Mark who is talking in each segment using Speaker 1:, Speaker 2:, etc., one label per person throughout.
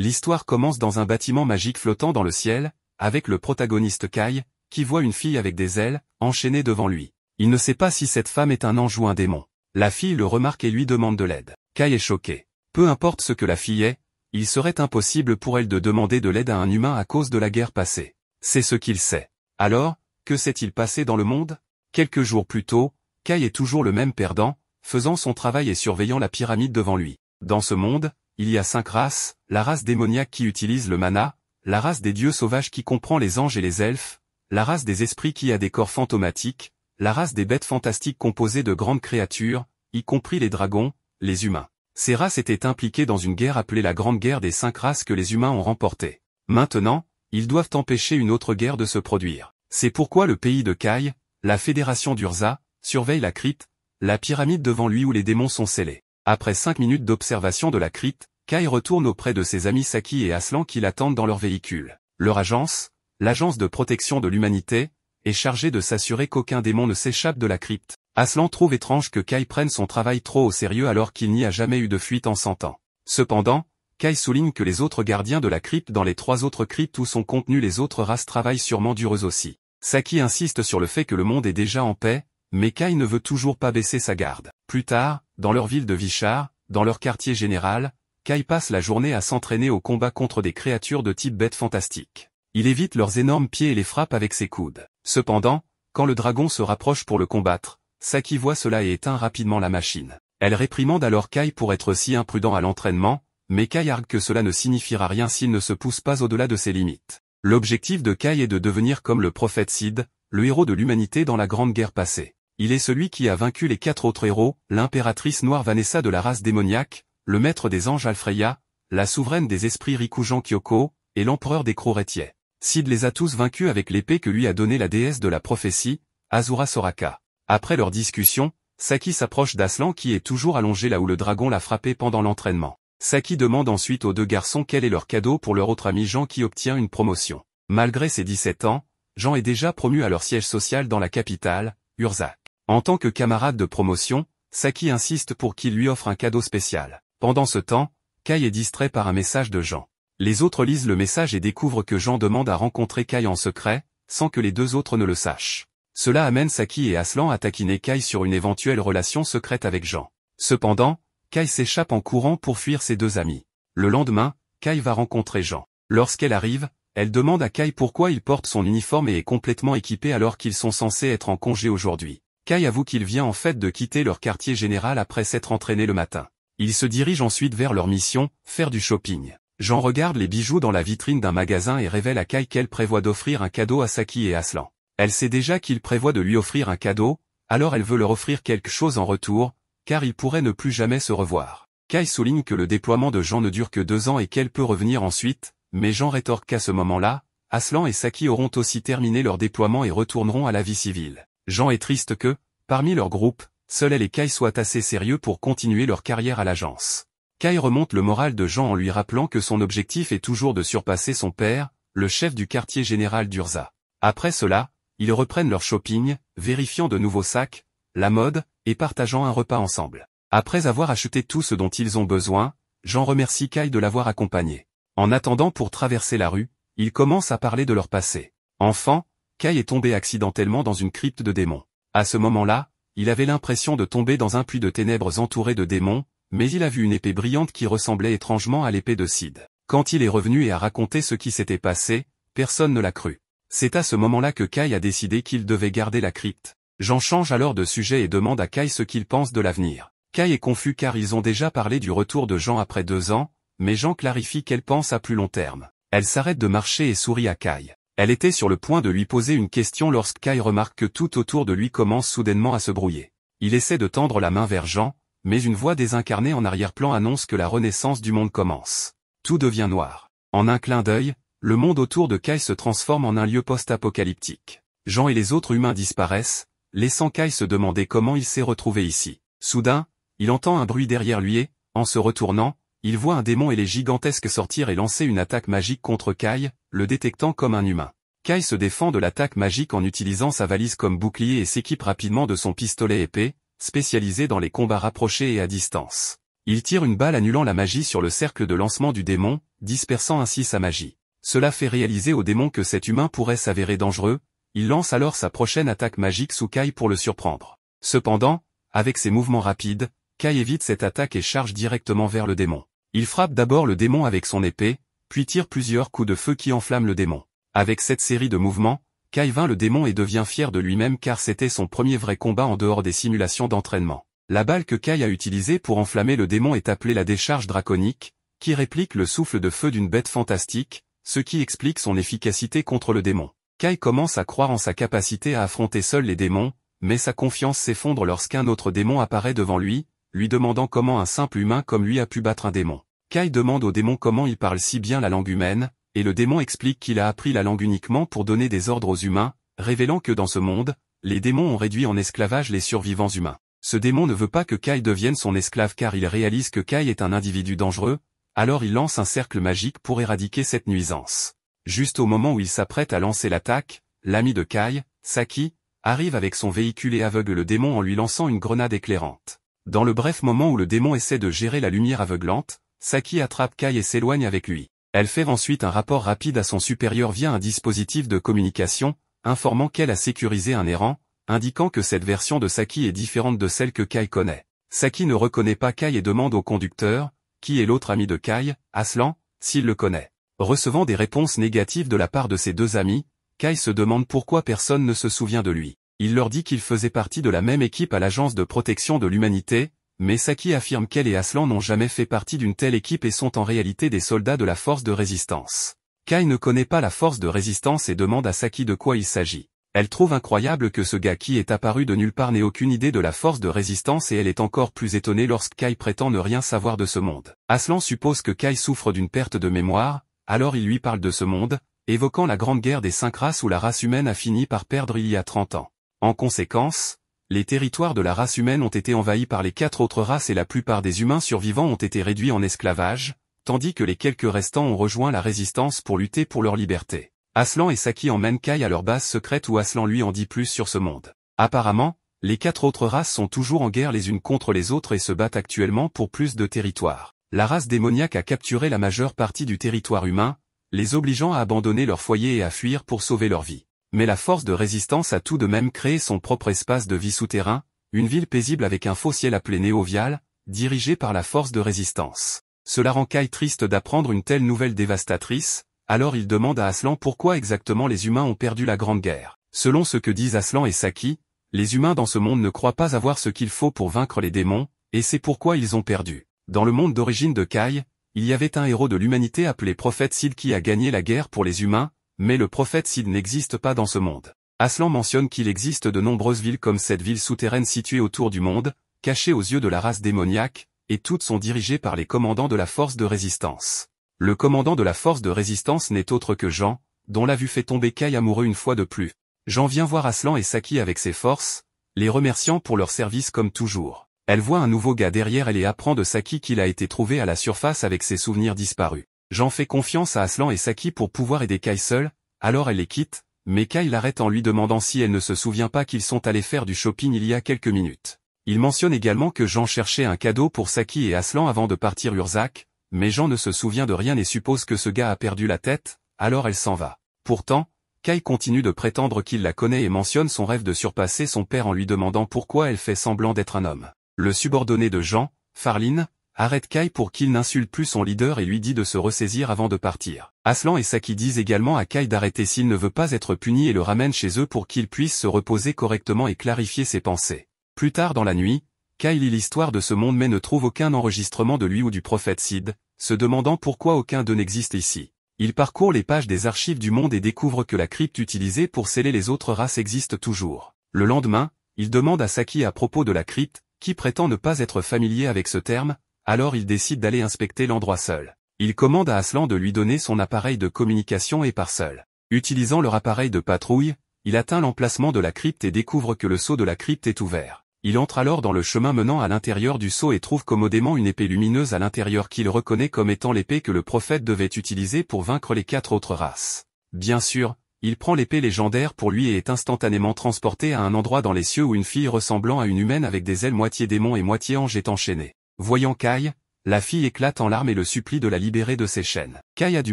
Speaker 1: L'histoire commence dans un bâtiment magique flottant dans le ciel, avec le protagoniste Kai, qui voit une fille avec des ailes, enchaînée devant lui. Il ne sait pas si cette femme est un ange ou un démon. La fille le remarque et lui demande de l'aide. Kai est choqué. Peu importe ce que la fille est, il serait impossible pour elle de demander de l'aide à un humain à cause de la guerre passée. C'est ce qu'il sait. Alors, que s'est-il passé dans le monde Quelques jours plus tôt, Kai est toujours le même perdant, faisant son travail et surveillant la pyramide devant lui. Dans ce monde, il y a cinq races, la race démoniaque qui utilise le mana, la race des dieux sauvages qui comprend les anges et les elfes, la race des esprits qui a des corps fantomatiques, la race des bêtes fantastiques composées de grandes créatures, y compris les dragons, les humains. Ces races étaient impliquées dans une guerre appelée la Grande Guerre des cinq races que les humains ont remportée. Maintenant, ils doivent empêcher une autre guerre de se produire. C'est pourquoi le pays de Kai, la fédération d'Urza, surveille la crypte, la pyramide devant lui où les démons sont scellés. Après cinq minutes d'observation de la crypte, Kai retourne auprès de ses amis Saki et Aslan qui l'attendent dans leur véhicule. Leur agence, l'agence de protection de l'humanité, est chargée de s'assurer qu'aucun démon ne s'échappe de la crypte. Aslan trouve étrange que Kai prenne son travail trop au sérieux alors qu'il n'y a jamais eu de fuite en 100 ans. Cependant, Kai souligne que les autres gardiens de la crypte dans les trois autres cryptes où sont contenus les autres races travaillent sûrement d'ureux aussi. Saki insiste sur le fait que le monde est déjà en paix, mais Kai ne veut toujours pas baisser sa garde. Plus tard, dans leur ville de Vichar, dans leur quartier général, Kai passe la journée à s'entraîner au combat contre des créatures de type bête fantastique. Il évite leurs énormes pieds et les frappe avec ses coudes. Cependant, quand le dragon se rapproche pour le combattre, Saki voit cela et éteint rapidement la machine. Elle réprimande alors Kai pour être si imprudent à l'entraînement, mais Kai argue que cela ne signifiera rien s'il ne se pousse pas au-delà de ses limites. L'objectif de Kai est de devenir comme le prophète Sid, le héros de l'humanité dans la Grande Guerre passée. Il est celui qui a vaincu les quatre autres héros, l'impératrice noire Vanessa de la race démoniaque, le maître des anges Alfreya, la souveraine des esprits Jean Kyoko, et l'empereur des Crorétiais. Sid les a tous vaincus avec l'épée que lui a donnée la déesse de la prophétie, Azura Soraka. Après leur discussion, Saki s'approche d'Aslan qui est toujours allongé là où le dragon l'a frappé pendant l'entraînement. Saki demande ensuite aux deux garçons quel est leur cadeau pour leur autre ami Jean qui obtient une promotion. Malgré ses 17 ans, Jean est déjà promu à leur siège social dans la capitale, Urza. En tant que camarade de promotion, Saki insiste pour qu'il lui offre un cadeau spécial. Pendant ce temps, Kai est distrait par un message de Jean. Les autres lisent le message et découvrent que Jean demande à rencontrer Kai en secret, sans que les deux autres ne le sachent. Cela amène Saki et Aslan à taquiner Kai sur une éventuelle relation secrète avec Jean. Cependant, Kai s'échappe en courant pour fuir ses deux amis. Le lendemain, Kai va rencontrer Jean. Lorsqu'elle arrive, elle demande à Kai pourquoi il porte son uniforme et est complètement équipé alors qu'ils sont censés être en congé aujourd'hui. Kai avoue qu'il vient en fait de quitter leur quartier général après s'être entraîné le matin. Ils se dirigent ensuite vers leur mission, faire du shopping. Jean regarde les bijoux dans la vitrine d'un magasin et révèle à Kai qu'elle prévoit d'offrir un cadeau à Saki et Aslan. Elle sait déjà qu'il prévoit de lui offrir un cadeau, alors elle veut leur offrir quelque chose en retour, car ils pourraient ne plus jamais se revoir. Kai souligne que le déploiement de Jean ne dure que deux ans et qu'elle peut revenir ensuite, mais Jean rétorque qu'à ce moment-là, Aslan et Saki auront aussi terminé leur déploiement et retourneront à la vie civile. Jean est triste que, parmi leur groupe, Seul elle et Kai soient assez sérieux pour continuer leur carrière à l'agence. Kai remonte le moral de Jean en lui rappelant que son objectif est toujours de surpasser son père, le chef du quartier général d'Urza. Après cela, ils reprennent leur shopping, vérifiant de nouveaux sacs, la mode, et partageant un repas ensemble. Après avoir acheté tout ce dont ils ont besoin, Jean remercie Kai de l'avoir accompagné. En attendant pour traverser la rue, ils commencent à parler de leur passé. Enfant, Kai est tombé accidentellement dans une crypte de démons. À ce moment-là, il avait l'impression de tomber dans un puits de ténèbres entouré de démons, mais il a vu une épée brillante qui ressemblait étrangement à l'épée de Cid. Quand il est revenu et a raconté ce qui s'était passé, personne ne l'a cru. C'est à ce moment-là que Kai a décidé qu'il devait garder la crypte. Jean change alors de sujet et demande à Kai ce qu'il pense de l'avenir. Kai est confus car ils ont déjà parlé du retour de Jean après deux ans, mais Jean clarifie qu'elle pense à plus long terme. Elle s'arrête de marcher et sourit à Kai. Elle était sur le point de lui poser une question lorsque Kai remarque que tout autour de lui commence soudainement à se brouiller. Il essaie de tendre la main vers Jean, mais une voix désincarnée en arrière-plan annonce que la renaissance du monde commence. Tout devient noir. En un clin d'œil, le monde autour de Kai se transforme en un lieu post-apocalyptique. Jean et les autres humains disparaissent, laissant Kai se demander comment il s'est retrouvé ici. Soudain, il entend un bruit derrière lui et, en se retournant, il voit un démon et les gigantesques sortir et lancer une attaque magique contre Kai, le détectant comme un humain. Kai se défend de l'attaque magique en utilisant sa valise comme bouclier et s'équipe rapidement de son pistolet épais, spécialisé dans les combats rapprochés et à distance. Il tire une balle annulant la magie sur le cercle de lancement du démon, dispersant ainsi sa magie. Cela fait réaliser au démon que cet humain pourrait s'avérer dangereux, il lance alors sa prochaine attaque magique sous Kai pour le surprendre. Cependant, avec ses mouvements rapides, Kai évite cette attaque et charge directement vers le démon. Il frappe d'abord le démon avec son épée, puis tire plusieurs coups de feu qui enflamment le démon. Avec cette série de mouvements, Kai vainc le démon et devient fier de lui-même car c'était son premier vrai combat en dehors des simulations d'entraînement. La balle que Kai a utilisée pour enflammer le démon est appelée la décharge draconique, qui réplique le souffle de feu d'une bête fantastique, ce qui explique son efficacité contre le démon. Kai commence à croire en sa capacité à affronter seul les démons, mais sa confiance s'effondre lorsqu'un autre démon apparaît devant lui, lui demandant comment un simple humain comme lui a pu battre un démon. Kai demande au démon comment il parle si bien la langue humaine, et le démon explique qu'il a appris la langue uniquement pour donner des ordres aux humains, révélant que dans ce monde, les démons ont réduit en esclavage les survivants humains. Ce démon ne veut pas que Kai devienne son esclave car il réalise que Kai est un individu dangereux, alors il lance un cercle magique pour éradiquer cette nuisance. Juste au moment où il s'apprête à lancer l'attaque, l'ami de Kai, Saki, arrive avec son véhicule et aveugle le démon en lui lançant une grenade éclairante. Dans le bref moment où le démon essaie de gérer la lumière aveuglante, Saki attrape Kai et s'éloigne avec lui. Elle fait ensuite un rapport rapide à son supérieur via un dispositif de communication, informant qu'elle a sécurisé un errant, indiquant que cette version de Saki est différente de celle que Kai connaît. Saki ne reconnaît pas Kai et demande au conducteur, qui est l'autre ami de Kai, Aslan, s'il le connaît. Recevant des réponses négatives de la part de ses deux amis, Kai se demande pourquoi personne ne se souvient de lui il leur dit qu'ils faisaient partie de la même équipe à l'Agence de protection de l'humanité, mais Saki affirme qu'elle et Aslan n'ont jamais fait partie d'une telle équipe et sont en réalité des soldats de la force de résistance. Kai ne connaît pas la force de résistance et demande à Saki de quoi il s'agit. Elle trouve incroyable que ce gars qui est apparu de nulle part n'ait aucune idée de la force de résistance et elle est encore plus étonnée lorsque Kai prétend ne rien savoir de ce monde. Aslan suppose que Kai souffre d'une perte de mémoire, alors il lui parle de ce monde, évoquant la grande guerre des cinq races où la race humaine a fini par perdre il y a 30 ans. En conséquence, les territoires de la race humaine ont été envahis par les quatre autres races et la plupart des humains survivants ont été réduits en esclavage, tandis que les quelques restants ont rejoint la résistance pour lutter pour leur liberté. Aslan et Saki emmènent Kai à leur base secrète où Aslan lui en dit plus sur ce monde. Apparemment, les quatre autres races sont toujours en guerre les unes contre les autres et se battent actuellement pour plus de territoire. La race démoniaque a capturé la majeure partie du territoire humain, les obligeant à abandonner leur foyer et à fuir pour sauver leur vie mais la force de résistance a tout de même créé son propre espace de vie souterrain, une ville paisible avec un faux ciel appelé Néovial, dirigé par la force de résistance. Cela rend Kai triste d'apprendre une telle nouvelle dévastatrice, alors il demande à Aslan pourquoi exactement les humains ont perdu la Grande Guerre. Selon ce que disent Aslan et Saki, les humains dans ce monde ne croient pas avoir ce qu'il faut pour vaincre les démons, et c'est pourquoi ils ont perdu. Dans le monde d'origine de Kai, il y avait un héros de l'humanité appelé Prophète Sid qui a gagné la guerre pour les humains, mais le prophète Sid n'existe pas dans ce monde. Aslan mentionne qu'il existe de nombreuses villes comme cette ville souterraine située autour du monde, cachée aux yeux de la race démoniaque, et toutes sont dirigées par les commandants de la force de résistance. Le commandant de la force de résistance n'est autre que Jean, dont la vue fait tomber Kai amoureux une fois de plus. Jean vient voir Aslan et Saki avec ses forces, les remerciant pour leur service comme toujours. Elle voit un nouveau gars derrière elle et apprend de Saki qu'il a été trouvé à la surface avec ses souvenirs disparus. Jean fait confiance à Aslan et Saki pour pouvoir aider Kai seul, alors elle les quitte, mais Kai l'arrête en lui demandant si elle ne se souvient pas qu'ils sont allés faire du shopping il y a quelques minutes. Il mentionne également que Jean cherchait un cadeau pour Saki et Aslan avant de partir Urzac, mais Jean ne se souvient de rien et suppose que ce gars a perdu la tête, alors elle s'en va. Pourtant, Kai continue de prétendre qu'il la connaît et mentionne son rêve de surpasser son père en lui demandant pourquoi elle fait semblant d'être un homme. Le subordonné de Jean, Farline, arrête Kai pour qu'il n'insulte plus son leader et lui dit de se ressaisir avant de partir. Aslan et Saki disent également à Kai d'arrêter s'il ne veut pas être puni et le ramènent chez eux pour qu'il puisse se reposer correctement et clarifier ses pensées. Plus tard dans la nuit, Kai lit l'histoire de ce monde mais ne trouve aucun enregistrement de lui ou du prophète Sid, se demandant pourquoi aucun d'eux n'existe ici. Il parcourt les pages des archives du monde et découvre que la crypte utilisée pour sceller les autres races existe toujours. Le lendemain, il demande à Saki à propos de la crypte, qui prétend ne pas être familier avec ce terme, alors il décide d'aller inspecter l'endroit seul. Il commande à Aslan de lui donner son appareil de communication et part seul. Utilisant leur appareil de patrouille, il atteint l'emplacement de la crypte et découvre que le sceau de la crypte est ouvert. Il entre alors dans le chemin menant à l'intérieur du seau et trouve commodément une épée lumineuse à l'intérieur qu'il reconnaît comme étant l'épée que le prophète devait utiliser pour vaincre les quatre autres races. Bien sûr, il prend l'épée légendaire pour lui et est instantanément transporté à un endroit dans les cieux où une fille ressemblant à une humaine avec des ailes moitié démon et moitié ange est enchaînée. Voyant Kai, la fille éclate en larmes et le supplie de la libérer de ses chaînes. Kai a du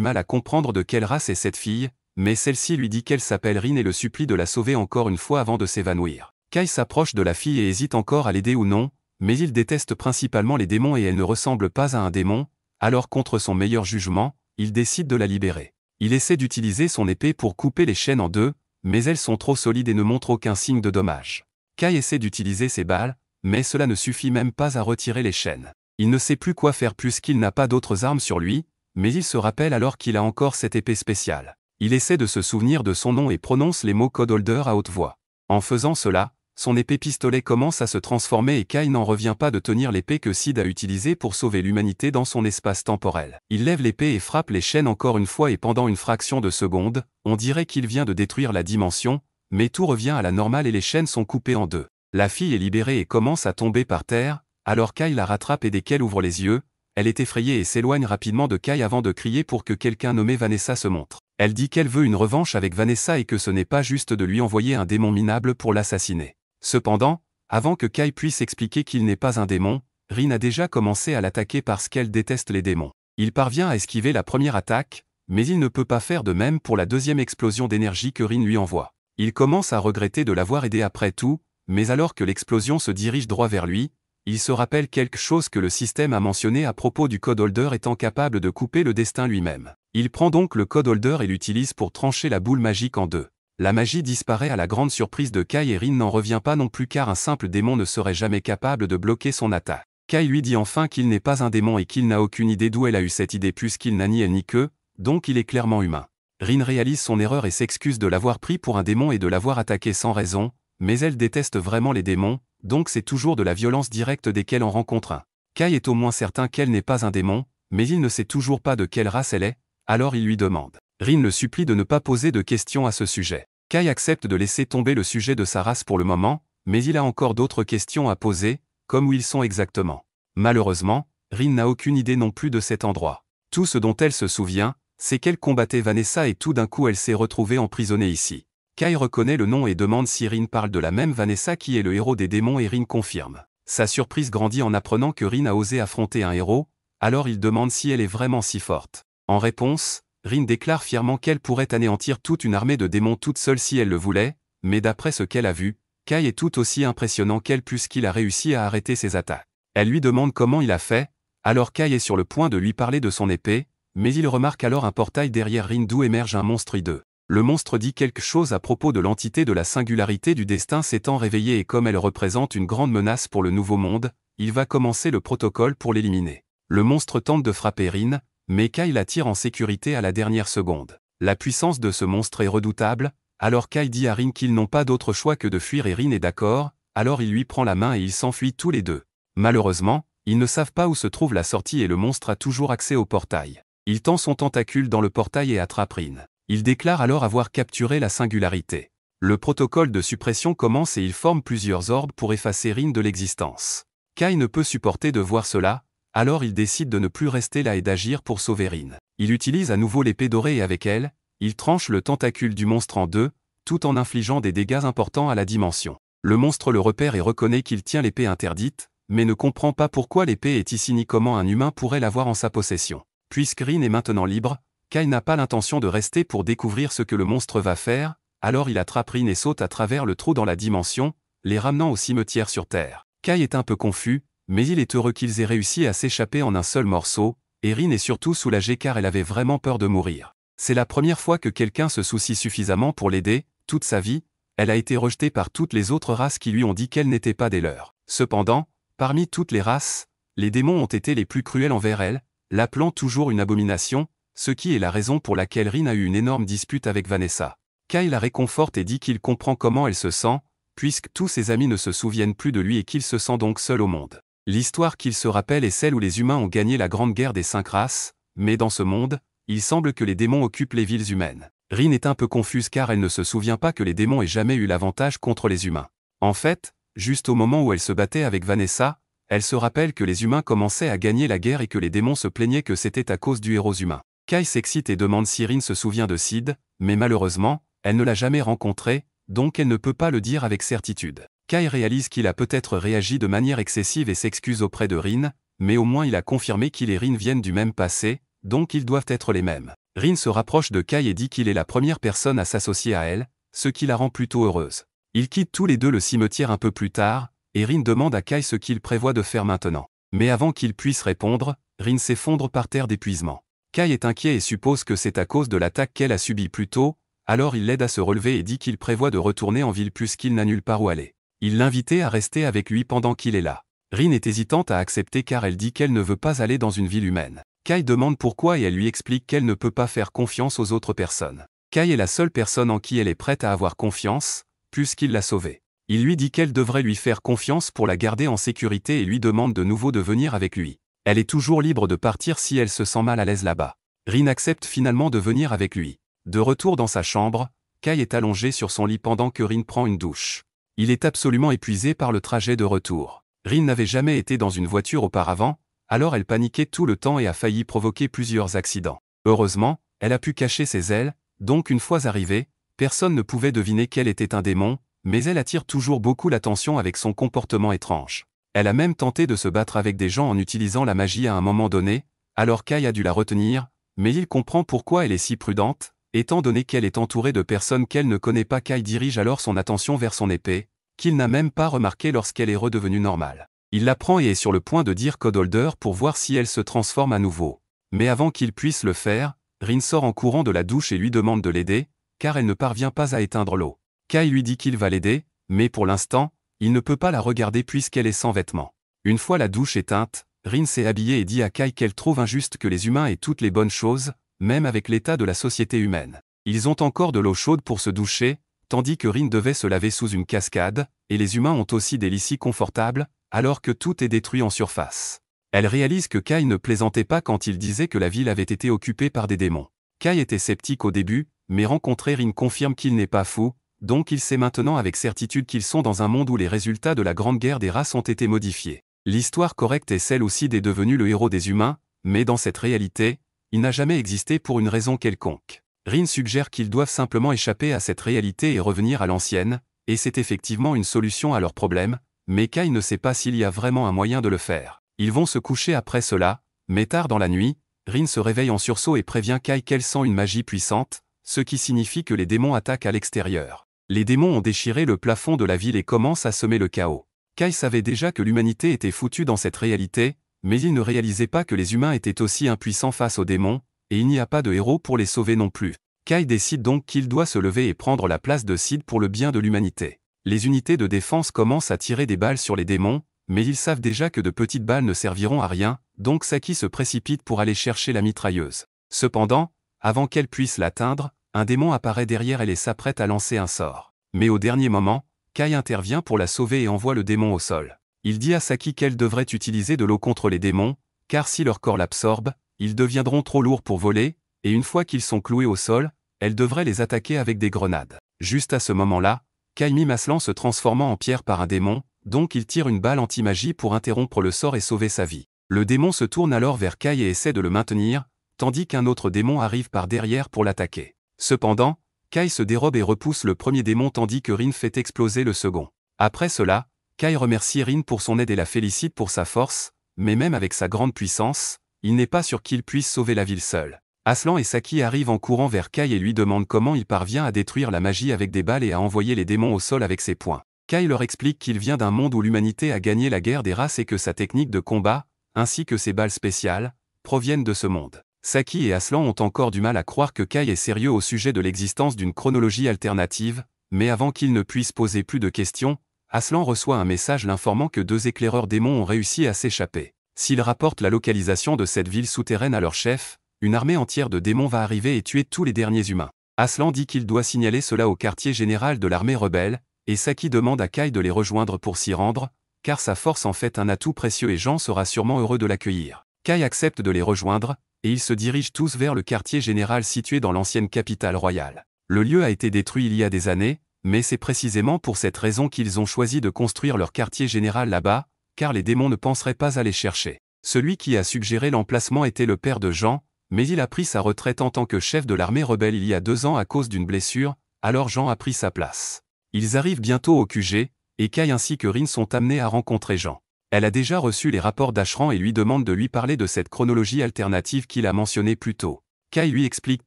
Speaker 1: mal à comprendre de quelle race est cette fille, mais celle-ci lui dit qu'elle s'appelle Rin et le supplie de la sauver encore une fois avant de s'évanouir. Kai s'approche de la fille et hésite encore à l'aider ou non, mais il déteste principalement les démons et elle ne ressemble pas à un démon, alors contre son meilleur jugement, il décide de la libérer. Il essaie d'utiliser son épée pour couper les chaînes en deux, mais elles sont trop solides et ne montrent aucun signe de dommage. Kai essaie d'utiliser ses balles, mais cela ne suffit même pas à retirer les chaînes. Il ne sait plus quoi faire puisqu'il n'a pas d'autres armes sur lui, mais il se rappelle alors qu'il a encore cette épée spéciale. Il essaie de se souvenir de son nom et prononce les mots code holder à haute voix. En faisant cela, son épée pistolet commence à se transformer et Kai n'en revient pas de tenir l'épée que Sid a utilisée pour sauver l'humanité dans son espace temporel. Il lève l'épée et frappe les chaînes encore une fois et pendant une fraction de seconde, on dirait qu'il vient de détruire la dimension, mais tout revient à la normale et les chaînes sont coupées en deux. La fille est libérée et commence à tomber par terre, alors Kai la rattrape et dès qu'elle ouvre les yeux, elle est effrayée et s'éloigne rapidement de Kai avant de crier pour que quelqu'un nommé Vanessa se montre. Elle dit qu'elle veut une revanche avec Vanessa et que ce n'est pas juste de lui envoyer un démon minable pour l'assassiner. Cependant, avant que Kai puisse expliquer qu'il n'est pas un démon, Rin a déjà commencé à l'attaquer parce qu'elle déteste les démons. Il parvient à esquiver la première attaque, mais il ne peut pas faire de même pour la deuxième explosion d'énergie que Rin lui envoie. Il commence à regretter de l'avoir aidé après tout, mais alors que l'explosion se dirige droit vers lui, il se rappelle quelque chose que le système a mentionné à propos du code holder étant capable de couper le destin lui-même. Il prend donc le code holder et l'utilise pour trancher la boule magique en deux. La magie disparaît à la grande surprise de Kai et Rin n'en revient pas non plus car un simple démon ne serait jamais capable de bloquer son attaque. Kai lui dit enfin qu'il n'est pas un démon et qu'il n'a aucune idée d'où elle a eu cette idée puisqu'il n'a ni elle ni que, donc il est clairement humain. Rin réalise son erreur et s'excuse de l'avoir pris pour un démon et de l'avoir attaqué sans raison, mais elle déteste vraiment les démons, donc c'est toujours de la violence directe dès on en rencontre un. Kai est au moins certain qu'elle n'est pas un démon, mais il ne sait toujours pas de quelle race elle est, alors il lui demande. Rin le supplie de ne pas poser de questions à ce sujet. Kai accepte de laisser tomber le sujet de sa race pour le moment, mais il a encore d'autres questions à poser, comme où ils sont exactement. Malheureusement, Rin n'a aucune idée non plus de cet endroit. Tout ce dont elle se souvient, c'est qu'elle combattait Vanessa et tout d'un coup elle s'est retrouvée emprisonnée ici. Kai reconnaît le nom et demande si Rin parle de la même Vanessa qui est le héros des démons et Rin confirme. Sa surprise grandit en apprenant que Rin a osé affronter un héros, alors il demande si elle est vraiment si forte. En réponse, Rin déclare fièrement qu'elle pourrait anéantir toute une armée de démons toute seule si elle le voulait, mais d'après ce qu'elle a vu, Kai est tout aussi impressionnant qu'elle puisqu'il a réussi à arrêter ses attaques. Elle lui demande comment il a fait, alors Kai est sur le point de lui parler de son épée, mais il remarque alors un portail derrière Rin d'où émerge un monstre hideux le monstre dit quelque chose à propos de l'entité de la singularité du destin s'étant réveillée et comme elle représente une grande menace pour le nouveau monde, il va commencer le protocole pour l'éliminer. Le monstre tente de frapper Rin, mais Kai la tire en sécurité à la dernière seconde. La puissance de ce monstre est redoutable, alors Kai dit à Rin qu'ils n'ont pas d'autre choix que de fuir et Rin est d'accord, alors il lui prend la main et ils s'enfuient tous les deux. Malheureusement, ils ne savent pas où se trouve la sortie et le monstre a toujours accès au portail. Il tend son tentacule dans le portail et attrape Rin. Il déclare alors avoir capturé la singularité. Le protocole de suppression commence et il forme plusieurs orbes pour effacer Rin de l'existence. Kai ne peut supporter de voir cela, alors il décide de ne plus rester là et d'agir pour sauver Rin. Il utilise à nouveau l'épée dorée et avec elle, il tranche le tentacule du monstre en deux, tout en infligeant des dégâts importants à la dimension. Le monstre le repère et reconnaît qu'il tient l'épée interdite, mais ne comprend pas pourquoi l'épée est ici ni comment un humain pourrait l'avoir en sa possession. Puisque Rin est maintenant libre, Kai n'a pas l'intention de rester pour découvrir ce que le monstre va faire, alors il attrape Rin et saute à travers le trou dans la dimension, les ramenant au cimetière sur Terre. Kai est un peu confus, mais il est heureux qu'ils aient réussi à s'échapper en un seul morceau, et Rin est surtout soulagée car elle avait vraiment peur de mourir. C'est la première fois que quelqu'un se soucie suffisamment pour l'aider, toute sa vie, elle a été rejetée par toutes les autres races qui lui ont dit qu'elle n'était pas des leurs. Cependant, parmi toutes les races, les démons ont été les plus cruels envers elle, l'appelant toujours une abomination, ce qui est la raison pour laquelle Rin a eu une énorme dispute avec Vanessa. Kai la réconforte et dit qu'il comprend comment elle se sent, puisque tous ses amis ne se souviennent plus de lui et qu'il se sent donc seul au monde. L'histoire qu'il se rappelle est celle où les humains ont gagné la grande guerre des cinq races, mais dans ce monde, il semble que les démons occupent les villes humaines. Rin est un peu confuse car elle ne se souvient pas que les démons aient jamais eu l'avantage contre les humains. En fait, juste au moment où elle se battait avec Vanessa, elle se rappelle que les humains commençaient à gagner la guerre et que les démons se plaignaient que c'était à cause du héros humain. Kai s'excite et demande si Rin se souvient de Sid, mais malheureusement, elle ne l'a jamais rencontré, donc elle ne peut pas le dire avec certitude. Kai réalise qu'il a peut-être réagi de manière excessive et s'excuse auprès de Rin, mais au moins il a confirmé qu'il et Rin viennent du même passé, donc ils doivent être les mêmes. Rin se rapproche de Kai et dit qu'il est la première personne à s'associer à elle, ce qui la rend plutôt heureuse. Ils quittent tous les deux le cimetière un peu plus tard, et Rin demande à Kai ce qu'il prévoit de faire maintenant. Mais avant qu'il puisse répondre, Rin s'effondre par terre d'épuisement. Kai est inquiet et suppose que c'est à cause de l'attaque qu'elle a subie plus tôt, alors il l'aide à se relever et dit qu'il prévoit de retourner en ville puisqu'il n'a nulle part où aller. Il l'invitait à rester avec lui pendant qu'il est là. Rin est hésitante à accepter car elle dit qu'elle ne veut pas aller dans une ville humaine. Kai demande pourquoi et elle lui explique qu'elle ne peut pas faire confiance aux autres personnes. Kai est la seule personne en qui elle est prête à avoir confiance, puisqu'il l'a sauvée. Il lui dit qu'elle devrait lui faire confiance pour la garder en sécurité et lui demande de nouveau de venir avec lui elle est toujours libre de partir si elle se sent mal à l'aise là-bas. Rin accepte finalement de venir avec lui. De retour dans sa chambre, Kai est allongé sur son lit pendant que Rin prend une douche. Il est absolument épuisé par le trajet de retour. Rin n'avait jamais été dans une voiture auparavant, alors elle paniquait tout le temps et a failli provoquer plusieurs accidents. Heureusement, elle a pu cacher ses ailes, donc une fois arrivée, personne ne pouvait deviner qu'elle était un démon, mais elle attire toujours beaucoup l'attention avec son comportement étrange. Elle a même tenté de se battre avec des gens en utilisant la magie à un moment donné, alors Kai a dû la retenir, mais il comprend pourquoi elle est si prudente, étant donné qu'elle est entourée de personnes qu'elle ne connaît pas Kai dirige alors son attention vers son épée, qu'il n'a même pas remarqué lorsqu'elle est redevenue normale. Il la prend et est sur le point de dire Holder pour voir si elle se transforme à nouveau. Mais avant qu'il puisse le faire, Rin sort en courant de la douche et lui demande de l'aider, car elle ne parvient pas à éteindre l'eau. Kai lui dit qu'il va l'aider, mais pour l'instant, il ne peut pas la regarder puisqu'elle est sans vêtements. Une fois la douche éteinte, Rin s'est habillée et dit à Kai qu'elle trouve injuste que les humains aient toutes les bonnes choses, même avec l'état de la société humaine. Ils ont encore de l'eau chaude pour se doucher, tandis que Rin devait se laver sous une cascade, et les humains ont aussi des lits confortables, alors que tout est détruit en surface. Elle réalise que Kai ne plaisantait pas quand il disait que la ville avait été occupée par des démons. Kai était sceptique au début, mais rencontrer Rin confirme qu'il n'est pas fou, donc il sait maintenant avec certitude qu'ils sont dans un monde où les résultats de la Grande Guerre des races ont été modifiés. L'histoire correcte est celle aussi des devenus le héros des humains, mais dans cette réalité, il n'a jamais existé pour une raison quelconque. Rin suggère qu'ils doivent simplement échapper à cette réalité et revenir à l'ancienne, et c'est effectivement une solution à leur problème, mais Kai ne sait pas s'il y a vraiment un moyen de le faire. Ils vont se coucher après cela, mais tard dans la nuit, Rin se réveille en sursaut et prévient Kai qu'elle sent une magie puissante, ce qui signifie que les démons attaquent à l'extérieur. Les démons ont déchiré le plafond de la ville et commencent à semer le chaos. Kai savait déjà que l'humanité était foutue dans cette réalité, mais il ne réalisait pas que les humains étaient aussi impuissants face aux démons, et il n'y a pas de héros pour les sauver non plus. Kai décide donc qu'il doit se lever et prendre la place de Sid pour le bien de l'humanité. Les unités de défense commencent à tirer des balles sur les démons, mais ils savent déjà que de petites balles ne serviront à rien, donc Saki se précipite pour aller chercher la mitrailleuse. Cependant, avant qu'elle puisse l'atteindre, un démon apparaît derrière elle et s'apprête à lancer un sort. Mais au dernier moment, Kai intervient pour la sauver et envoie le démon au sol. Il dit à Saki qu'elle devrait utiliser de l'eau contre les démons, car si leur corps l'absorbe, ils deviendront trop lourds pour voler, et une fois qu'ils sont cloués au sol, elle devrait les attaquer avec des grenades. Juste à ce moment-là, Kai Maslan se transformant en pierre par un démon, donc il tire une balle anti-magie pour interrompre le sort et sauver sa vie. Le démon se tourne alors vers Kai et essaie de le maintenir, tandis qu'un autre démon arrive par derrière pour l'attaquer. Cependant, Kai se dérobe et repousse le premier démon tandis que Rin fait exploser le second. Après cela, Kai remercie Rin pour son aide et la félicite pour sa force, mais même avec sa grande puissance, il n'est pas sûr qu'il puisse sauver la ville seul. Aslan et Saki arrivent en courant vers Kai et lui demandent comment il parvient à détruire la magie avec des balles et à envoyer les démons au sol avec ses poings. Kai leur explique qu'il vient d'un monde où l'humanité a gagné la guerre des races et que sa technique de combat, ainsi que ses balles spéciales, proviennent de ce monde. Saki et Aslan ont encore du mal à croire que Kai est sérieux au sujet de l'existence d'une chronologie alternative, mais avant qu'ils ne puissent poser plus de questions, Aslan reçoit un message l'informant que deux éclaireurs démons ont réussi à s'échapper. S'ils rapportent la localisation de cette ville souterraine à leur chef, une armée entière de démons va arriver et tuer tous les derniers humains. Aslan dit qu'il doit signaler cela au quartier général de l'armée rebelle, et Saki demande à Kai de les rejoindre pour s'y rendre, car sa force en fait un atout précieux et Jean sera sûrement heureux de l'accueillir. Kai accepte de les rejoindre, et ils se dirigent tous vers le quartier général situé dans l'ancienne capitale royale. Le lieu a été détruit il y a des années, mais c'est précisément pour cette raison qu'ils ont choisi de construire leur quartier général là-bas, car les démons ne penseraient pas à les chercher. Celui qui a suggéré l'emplacement était le père de Jean, mais il a pris sa retraite en tant que chef de l'armée rebelle il y a deux ans à cause d'une blessure, alors Jean a pris sa place. Ils arrivent bientôt au QG, et Kai ainsi que Rin sont amenés à rencontrer Jean. Elle a déjà reçu les rapports d'Achran et lui demande de lui parler de cette chronologie alternative qu'il a mentionnée plus tôt. Kai lui explique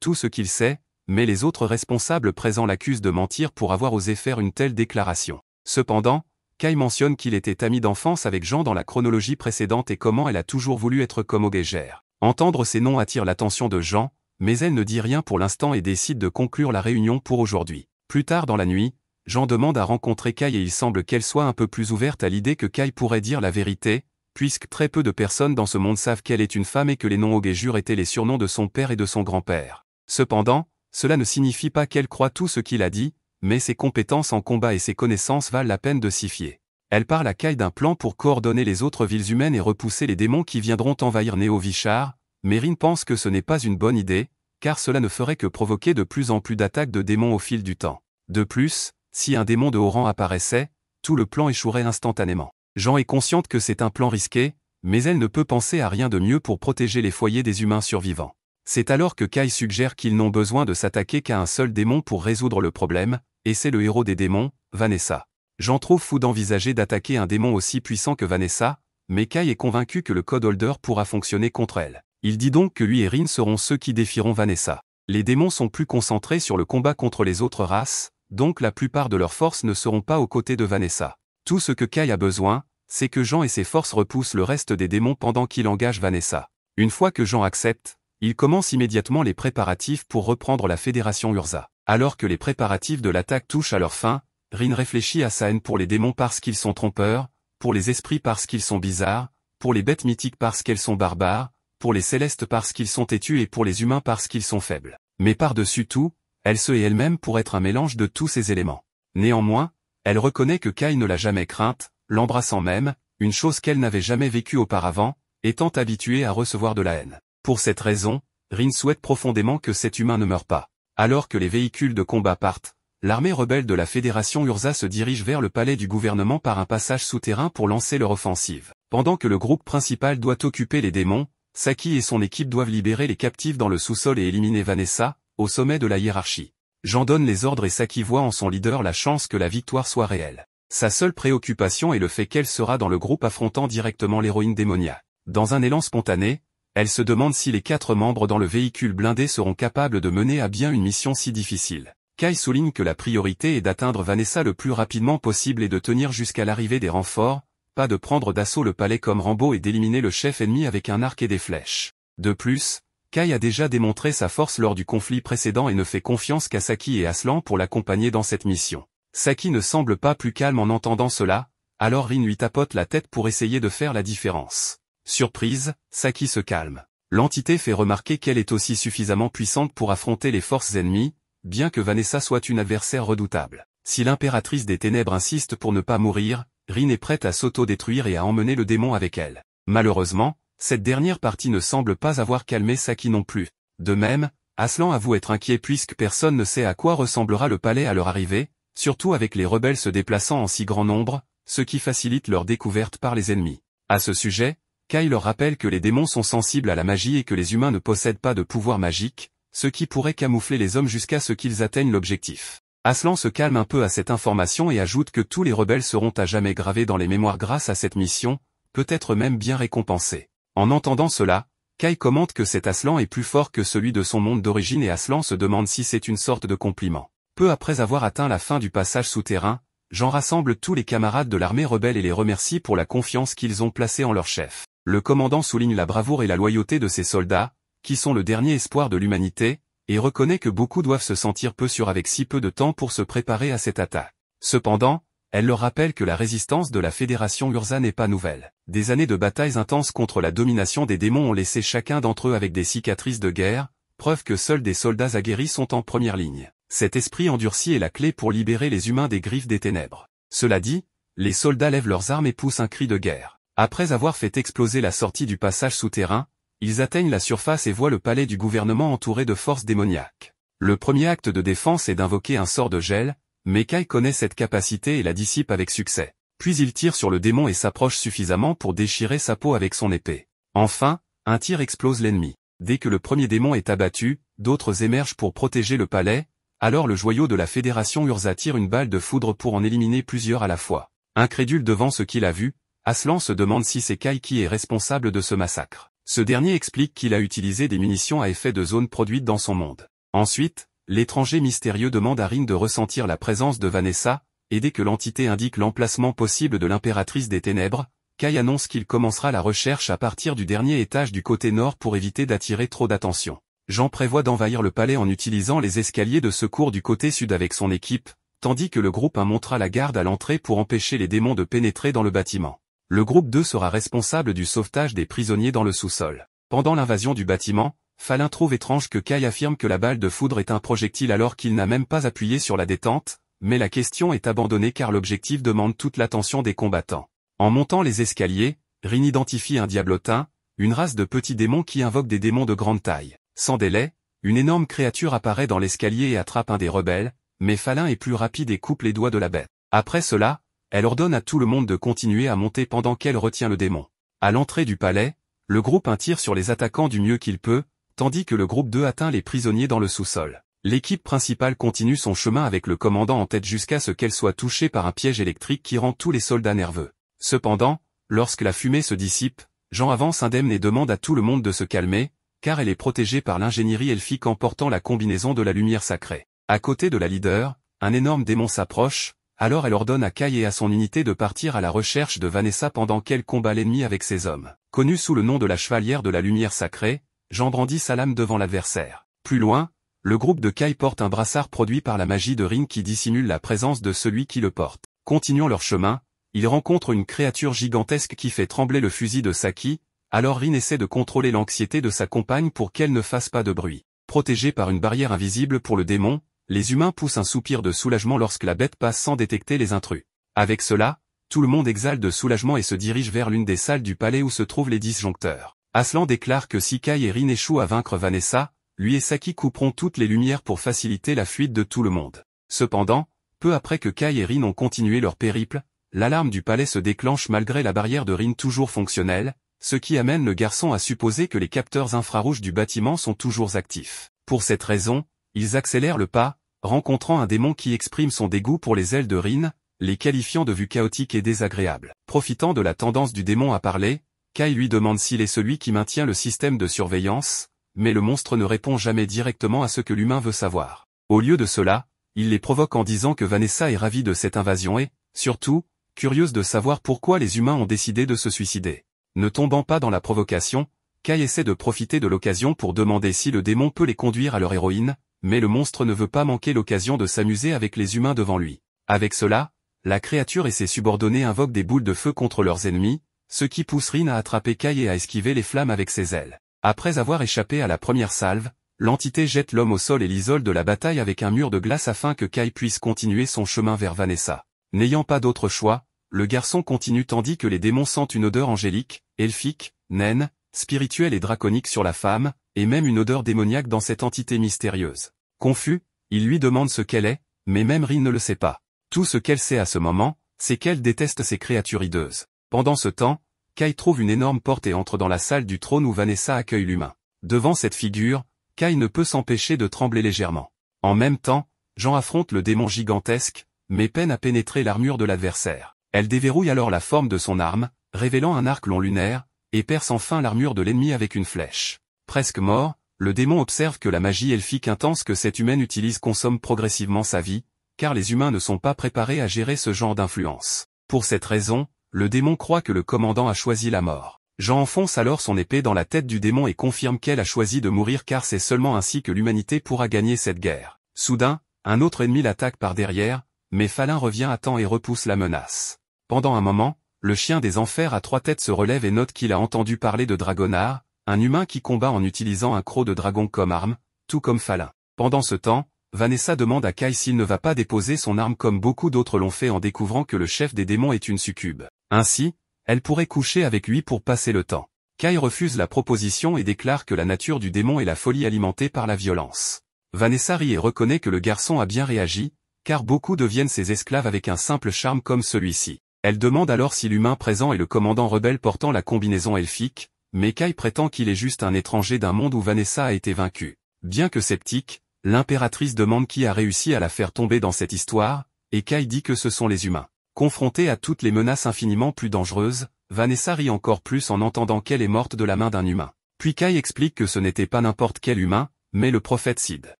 Speaker 1: tout ce qu'il sait, mais les autres responsables présents l'accusent de mentir pour avoir osé faire une telle déclaration. Cependant, Kai mentionne qu'il était ami d'enfance avec Jean dans la chronologie précédente et comment elle a toujours voulu être comme Ogéger. Entendre ces noms attire l'attention de Jean, mais elle ne dit rien pour l'instant et décide de conclure la réunion pour aujourd'hui. Plus tard dans la nuit, Jean demande à rencontrer Kai et il semble qu'elle soit un peu plus ouverte à l'idée que Kai pourrait dire la vérité, puisque très peu de personnes dans ce monde savent qu'elle est une femme et que les noms Ogéjur étaient les surnoms de son père et de son grand-père. Cependant, cela ne signifie pas qu'elle croit tout ce qu'il a dit, mais ses compétences en combat et ses connaissances valent la peine de s'y fier. Elle parle à Kai d'un plan pour coordonner les autres villes humaines et repousser les démons qui viendront envahir Néo Vichar. Rin pense que ce n'est pas une bonne idée, car cela ne ferait que provoquer de plus en plus d'attaques de démons au fil du temps. De plus, si un démon de haut rang apparaissait, tout le plan échouerait instantanément. Jean est consciente que c'est un plan risqué, mais elle ne peut penser à rien de mieux pour protéger les foyers des humains survivants. C'est alors que Kai suggère qu'ils n'ont besoin de s'attaquer qu'à un seul démon pour résoudre le problème, et c'est le héros des démons, Vanessa. Jean trouve fou d'envisager d'attaquer un démon aussi puissant que Vanessa, mais Kai est convaincu que le Code Holder pourra fonctionner contre elle. Il dit donc que lui et Rin seront ceux qui défieront Vanessa. Les démons sont plus concentrés sur le combat contre les autres races, donc la plupart de leurs forces ne seront pas aux côtés de Vanessa. Tout ce que Kai a besoin, c'est que Jean et ses forces repoussent le reste des démons pendant qu'il engage Vanessa. Une fois que Jean accepte, il commence immédiatement les préparatifs pour reprendre la Fédération Urza. Alors que les préparatifs de l'attaque touchent à leur fin, Rin réfléchit à sa haine pour les démons parce qu'ils sont trompeurs, pour les esprits parce qu'ils sont bizarres, pour les bêtes mythiques parce qu'elles sont barbares, pour les célestes parce qu'ils sont têtus et pour les humains parce qu'ils sont faibles. Mais par-dessus tout, elle se et elle-même pour être un mélange de tous ces éléments. Néanmoins, elle reconnaît que Kai ne l'a jamais crainte, l'embrassant même, une chose qu'elle n'avait jamais vécue auparavant, étant habituée à recevoir de la haine. Pour cette raison, Rin souhaite profondément que cet humain ne meure pas. Alors que les véhicules de combat partent, l'armée rebelle de la Fédération Urza se dirige vers le palais du gouvernement par un passage souterrain pour lancer leur offensive. Pendant que le groupe principal doit occuper les démons, Saki et son équipe doivent libérer les captifs dans le sous-sol et éliminer Vanessa, au sommet de la hiérarchie. Jean donne les ordres et Saki voit en son leader la chance que la victoire soit réelle. Sa seule préoccupation est le fait qu'elle sera dans le groupe affrontant directement l'héroïne démonia. Dans un élan spontané, elle se demande si les quatre membres dans le véhicule blindé seront capables de mener à bien une mission si difficile. Kai souligne que la priorité est d'atteindre Vanessa le plus rapidement possible et de tenir jusqu'à l'arrivée des renforts, pas de prendre d'assaut le palais comme Rambo et d'éliminer le chef ennemi avec un arc et des flèches. De plus, Kai a déjà démontré sa force lors du conflit précédent et ne fait confiance qu'à Saki et Aslan pour l'accompagner dans cette mission. Saki ne semble pas plus calme en entendant cela, alors Rin lui tapote la tête pour essayer de faire la différence. Surprise, Saki se calme. L'entité fait remarquer qu'elle est aussi suffisamment puissante pour affronter les forces ennemies, bien que Vanessa soit une adversaire redoutable. Si l'impératrice des ténèbres insiste pour ne pas mourir, Rin est prête à s'auto-détruire et à emmener le démon avec elle. Malheureusement, cette dernière partie ne semble pas avoir calmé Saki non plus. De même, Aslan avoue être inquiet puisque personne ne sait à quoi ressemblera le palais à leur arrivée, surtout avec les rebelles se déplaçant en si grand nombre, ce qui facilite leur découverte par les ennemis. À ce sujet, Kai leur rappelle que les démons sont sensibles à la magie et que les humains ne possèdent pas de pouvoir magique, ce qui pourrait camoufler les hommes jusqu'à ce qu'ils atteignent l'objectif. Aslan se calme un peu à cette information et ajoute que tous les rebelles seront à jamais gravés dans les mémoires grâce à cette mission, peut-être même bien récompensés. En entendant cela, Kai commente que cet Aslan est plus fort que celui de son monde d'origine et Aslan se demande si c'est une sorte de compliment. Peu après avoir atteint la fin du passage souterrain, Jean rassemble tous les camarades de l'armée rebelle et les remercie pour la confiance qu'ils ont placée en leur chef. Le commandant souligne la bravoure et la loyauté de ses soldats, qui sont le dernier espoir de l'humanité, et reconnaît que beaucoup doivent se sentir peu sûrs avec si peu de temps pour se préparer à cette attaque. Cependant, elle leur rappelle que la résistance de la fédération Urza n'est pas nouvelle. Des années de batailles intenses contre la domination des démons ont laissé chacun d'entre eux avec des cicatrices de guerre, preuve que seuls des soldats aguerris sont en première ligne. Cet esprit endurci est la clé pour libérer les humains des griffes des ténèbres. Cela dit, les soldats lèvent leurs armes et poussent un cri de guerre. Après avoir fait exploser la sortie du passage souterrain, ils atteignent la surface et voient le palais du gouvernement entouré de forces démoniaques. Le premier acte de défense est d'invoquer un sort de gel, mais Kai connaît cette capacité et la dissipe avec succès. Puis il tire sur le démon et s'approche suffisamment pour déchirer sa peau avec son épée. Enfin, un tir explose l'ennemi. Dès que le premier démon est abattu, d'autres émergent pour protéger le palais, alors le joyau de la Fédération Urza tire une balle de foudre pour en éliminer plusieurs à la fois. Incrédule devant ce qu'il a vu, Aslan se demande si c'est Kai qui est responsable de ce massacre. Ce dernier explique qu'il a utilisé des munitions à effet de zone produites dans son monde. Ensuite, l'étranger mystérieux demande à Rin de ressentir la présence de Vanessa, et dès que l'entité indique l'emplacement possible de l'impératrice des ténèbres, Kai annonce qu'il commencera la recherche à partir du dernier étage du côté nord pour éviter d'attirer trop d'attention. Jean prévoit d'envahir le palais en utilisant les escaliers de secours du côté sud avec son équipe, tandis que le groupe 1 montra la garde à l'entrée pour empêcher les démons de pénétrer dans le bâtiment. Le groupe 2 sera responsable du sauvetage des prisonniers dans le sous-sol. Pendant l'invasion du bâtiment, Falin trouve étrange que Kai affirme que la balle de foudre est un projectile alors qu'il n'a même pas appuyé sur la détente, mais la question est abandonnée car l'objectif demande toute l'attention des combattants. En montant les escaliers, Rin identifie un diablotin, une race de petits démons qui invoquent des démons de grande taille. Sans délai, une énorme créature apparaît dans l'escalier et attrape un des rebelles, mais Fallin est plus rapide et coupe les doigts de la bête. Après cela, elle ordonne à tout le monde de continuer à monter pendant qu'elle retient le démon. À l'entrée du palais, le groupe un tire sur les attaquants du mieux qu'il peut, tandis que le groupe 2 atteint les prisonniers dans le sous-sol. L'équipe principale continue son chemin avec le commandant en tête jusqu'à ce qu'elle soit touchée par un piège électrique qui rend tous les soldats nerveux. Cependant, lorsque la fumée se dissipe, Jean avance indemne et demande à tout le monde de se calmer, car elle est protégée par l'ingénierie elfique en portant la combinaison de la lumière sacrée. À côté de la leader, un énorme démon s'approche, alors elle ordonne à Kai et à son unité de partir à la recherche de Vanessa pendant qu'elle combat l'ennemi avec ses hommes. Connue sous le nom de la chevalière de la lumière sacrée, Jean brandit sa lame devant l'adversaire. Plus loin, le groupe de Kai porte un brassard produit par la magie de Rin qui dissimule la présence de celui qui le porte. Continuant leur chemin, ils rencontrent une créature gigantesque qui fait trembler le fusil de Saki, alors Rin essaie de contrôler l'anxiété de sa compagne pour qu'elle ne fasse pas de bruit. Protégés par une barrière invisible pour le démon, les humains poussent un soupir de soulagement lorsque la bête passe sans détecter les intrus. Avec cela, tout le monde exhale de soulagement et se dirige vers l'une des salles du palais où se trouvent les disjoncteurs. Aslan déclare que si Kai et Rin échouent à vaincre Vanessa, lui et Saki couperont toutes les lumières pour faciliter la fuite de tout le monde. Cependant, peu après que Kai et Rin ont continué leur périple, l'alarme du palais se déclenche malgré la barrière de Rin toujours fonctionnelle, ce qui amène le garçon à supposer que les capteurs infrarouges du bâtiment sont toujours actifs. Pour cette raison, ils accélèrent le pas, rencontrant un démon qui exprime son dégoût pour les ailes de Rin, les qualifiant de vue chaotique et désagréable. Profitant de la tendance du démon à parler, Kai lui demande s'il est celui qui maintient le système de surveillance, mais le monstre ne répond jamais directement à ce que l'humain veut savoir. Au lieu de cela, il les provoque en disant que Vanessa est ravie de cette invasion et, surtout, curieuse de savoir pourquoi les humains ont décidé de se suicider. Ne tombant pas dans la provocation, Kai essaie de profiter de l'occasion pour demander si le démon peut les conduire à leur héroïne, mais le monstre ne veut pas manquer l'occasion de s'amuser avec les humains devant lui. Avec cela, la créature et ses subordonnés invoquent des boules de feu contre leurs ennemis, ce qui pousse Rin à attraper Kai et à esquiver les flammes avec ses ailes. Après avoir échappé à la première salve, l'entité jette l'homme au sol et l'isole de la bataille avec un mur de glace afin que Kai puisse continuer son chemin vers Vanessa. N'ayant pas d'autre choix, le garçon continue tandis que les démons sentent une odeur angélique, elfique, naine, spirituelle et draconique sur la femme, et même une odeur démoniaque dans cette entité mystérieuse. Confus, il lui demande ce qu'elle est, mais même Rin ne le sait pas. Tout ce qu'elle sait à ce moment, c'est qu'elle déteste ces créatures hideuses. Pendant ce temps, Kai trouve une énorme porte et entre dans la salle du trône où Vanessa accueille l'humain. Devant cette figure, Kai ne peut s'empêcher de trembler légèrement. En même temps, Jean affronte le démon gigantesque, mais peine à pénétrer l'armure de l'adversaire. Elle déverrouille alors la forme de son arme, révélant un arc long lunaire, et perce enfin l'armure de l'ennemi avec une flèche. Presque mort, le démon observe que la magie elfique intense que cette humaine utilise consomme progressivement sa vie, car les humains ne sont pas préparés à gérer ce genre d'influence. Pour cette raison, le démon croit que le commandant a choisi la mort. Jean enfonce alors son épée dans la tête du démon et confirme qu'elle a choisi de mourir car c'est seulement ainsi que l'humanité pourra gagner cette guerre. Soudain, un autre ennemi l'attaque par derrière, mais Falin revient à temps et repousse la menace. Pendant un moment, le chien des enfers à trois têtes se relève et note qu'il a entendu parler de Dragonard, un humain qui combat en utilisant un croc de dragon comme arme, tout comme Falin. Pendant ce temps, Vanessa demande à Kai s'il ne va pas déposer son arme comme beaucoup d'autres l'ont fait en découvrant que le chef des démons est une succube. Ainsi, elle pourrait coucher avec lui pour passer le temps. Kai refuse la proposition et déclare que la nature du démon est la folie alimentée par la violence. Vanessa rit et reconnaît que le garçon a bien réagi, car beaucoup deviennent ses esclaves avec un simple charme comme celui-ci. Elle demande alors si l'humain présent est le commandant rebelle portant la combinaison elfique, mais Kai prétend qu'il est juste un étranger d'un monde où Vanessa a été vaincue. Bien que sceptique, l'impératrice demande qui a réussi à la faire tomber dans cette histoire, et Kai dit que ce sont les humains. Confrontée à toutes les menaces infiniment plus dangereuses, Vanessa rit encore plus en entendant qu'elle est morte de la main d'un humain. Puis Kai explique que ce n'était pas n'importe quel humain, mais le prophète Sid.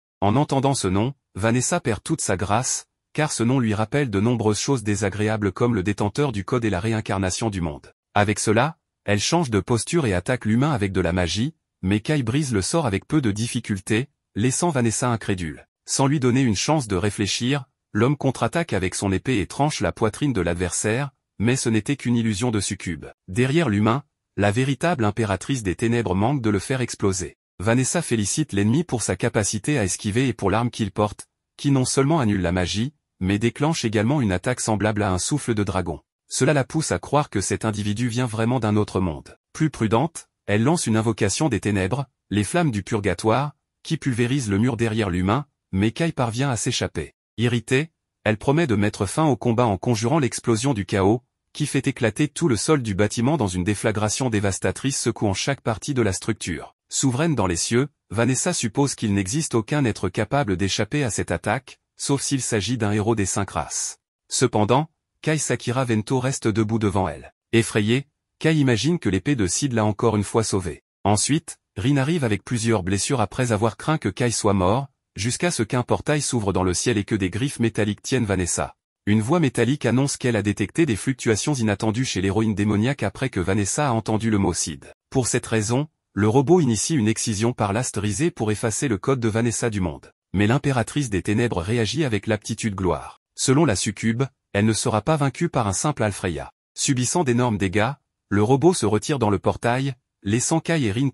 Speaker 1: En entendant ce nom, Vanessa perd toute sa grâce, car ce nom lui rappelle de nombreuses choses désagréables comme le détenteur du code et la réincarnation du monde. Avec cela, elle change de posture et attaque l'humain avec de la magie, mais Kai brise le sort avec peu de difficulté, laissant Vanessa incrédule. Sans lui donner une chance de réfléchir, L'homme contre-attaque avec son épée et tranche la poitrine de l'adversaire, mais ce n'était qu'une illusion de succube. Derrière l'humain, la véritable impératrice des ténèbres manque de le faire exploser. Vanessa félicite l'ennemi pour sa capacité à esquiver et pour l'arme qu'il porte, qui non seulement annule la magie, mais déclenche également une attaque semblable à un souffle de dragon. Cela la pousse à croire que cet individu vient vraiment d'un autre monde. Plus prudente, elle lance une invocation des ténèbres, les flammes du purgatoire, qui pulvérise le mur derrière l'humain, mais Kai parvient à s'échapper. Irritée, elle promet de mettre fin au combat en conjurant l'explosion du chaos, qui fait éclater tout le sol du bâtiment dans une déflagration dévastatrice secouant chaque partie de la structure. Souveraine dans les cieux, Vanessa suppose qu'il n'existe aucun être capable d'échapper à cette attaque, sauf s'il s'agit d'un héros des cinq races. Cependant, Kai Sakira Vento reste debout devant elle. Effrayée, Kai imagine que l'épée de Sid l'a encore une fois sauvée. Ensuite, Rin arrive avec plusieurs blessures après avoir craint que Kai soit mort, jusqu'à ce qu'un portail s'ouvre dans le ciel et que des griffes métalliques tiennent Vanessa. Une voix métallique annonce qu'elle a détecté des fluctuations inattendues chez l'héroïne démoniaque après que Vanessa a entendu le mot Cid. Pour cette raison, le robot initie une excision par l'asterisé pour effacer le code de Vanessa du monde. Mais l'impératrice des ténèbres réagit avec l'aptitude gloire. Selon la succube, elle ne sera pas vaincue par un simple Alfreya. Subissant d'énormes dégâts, le robot se retire dans le portail, laissant Kai et Rin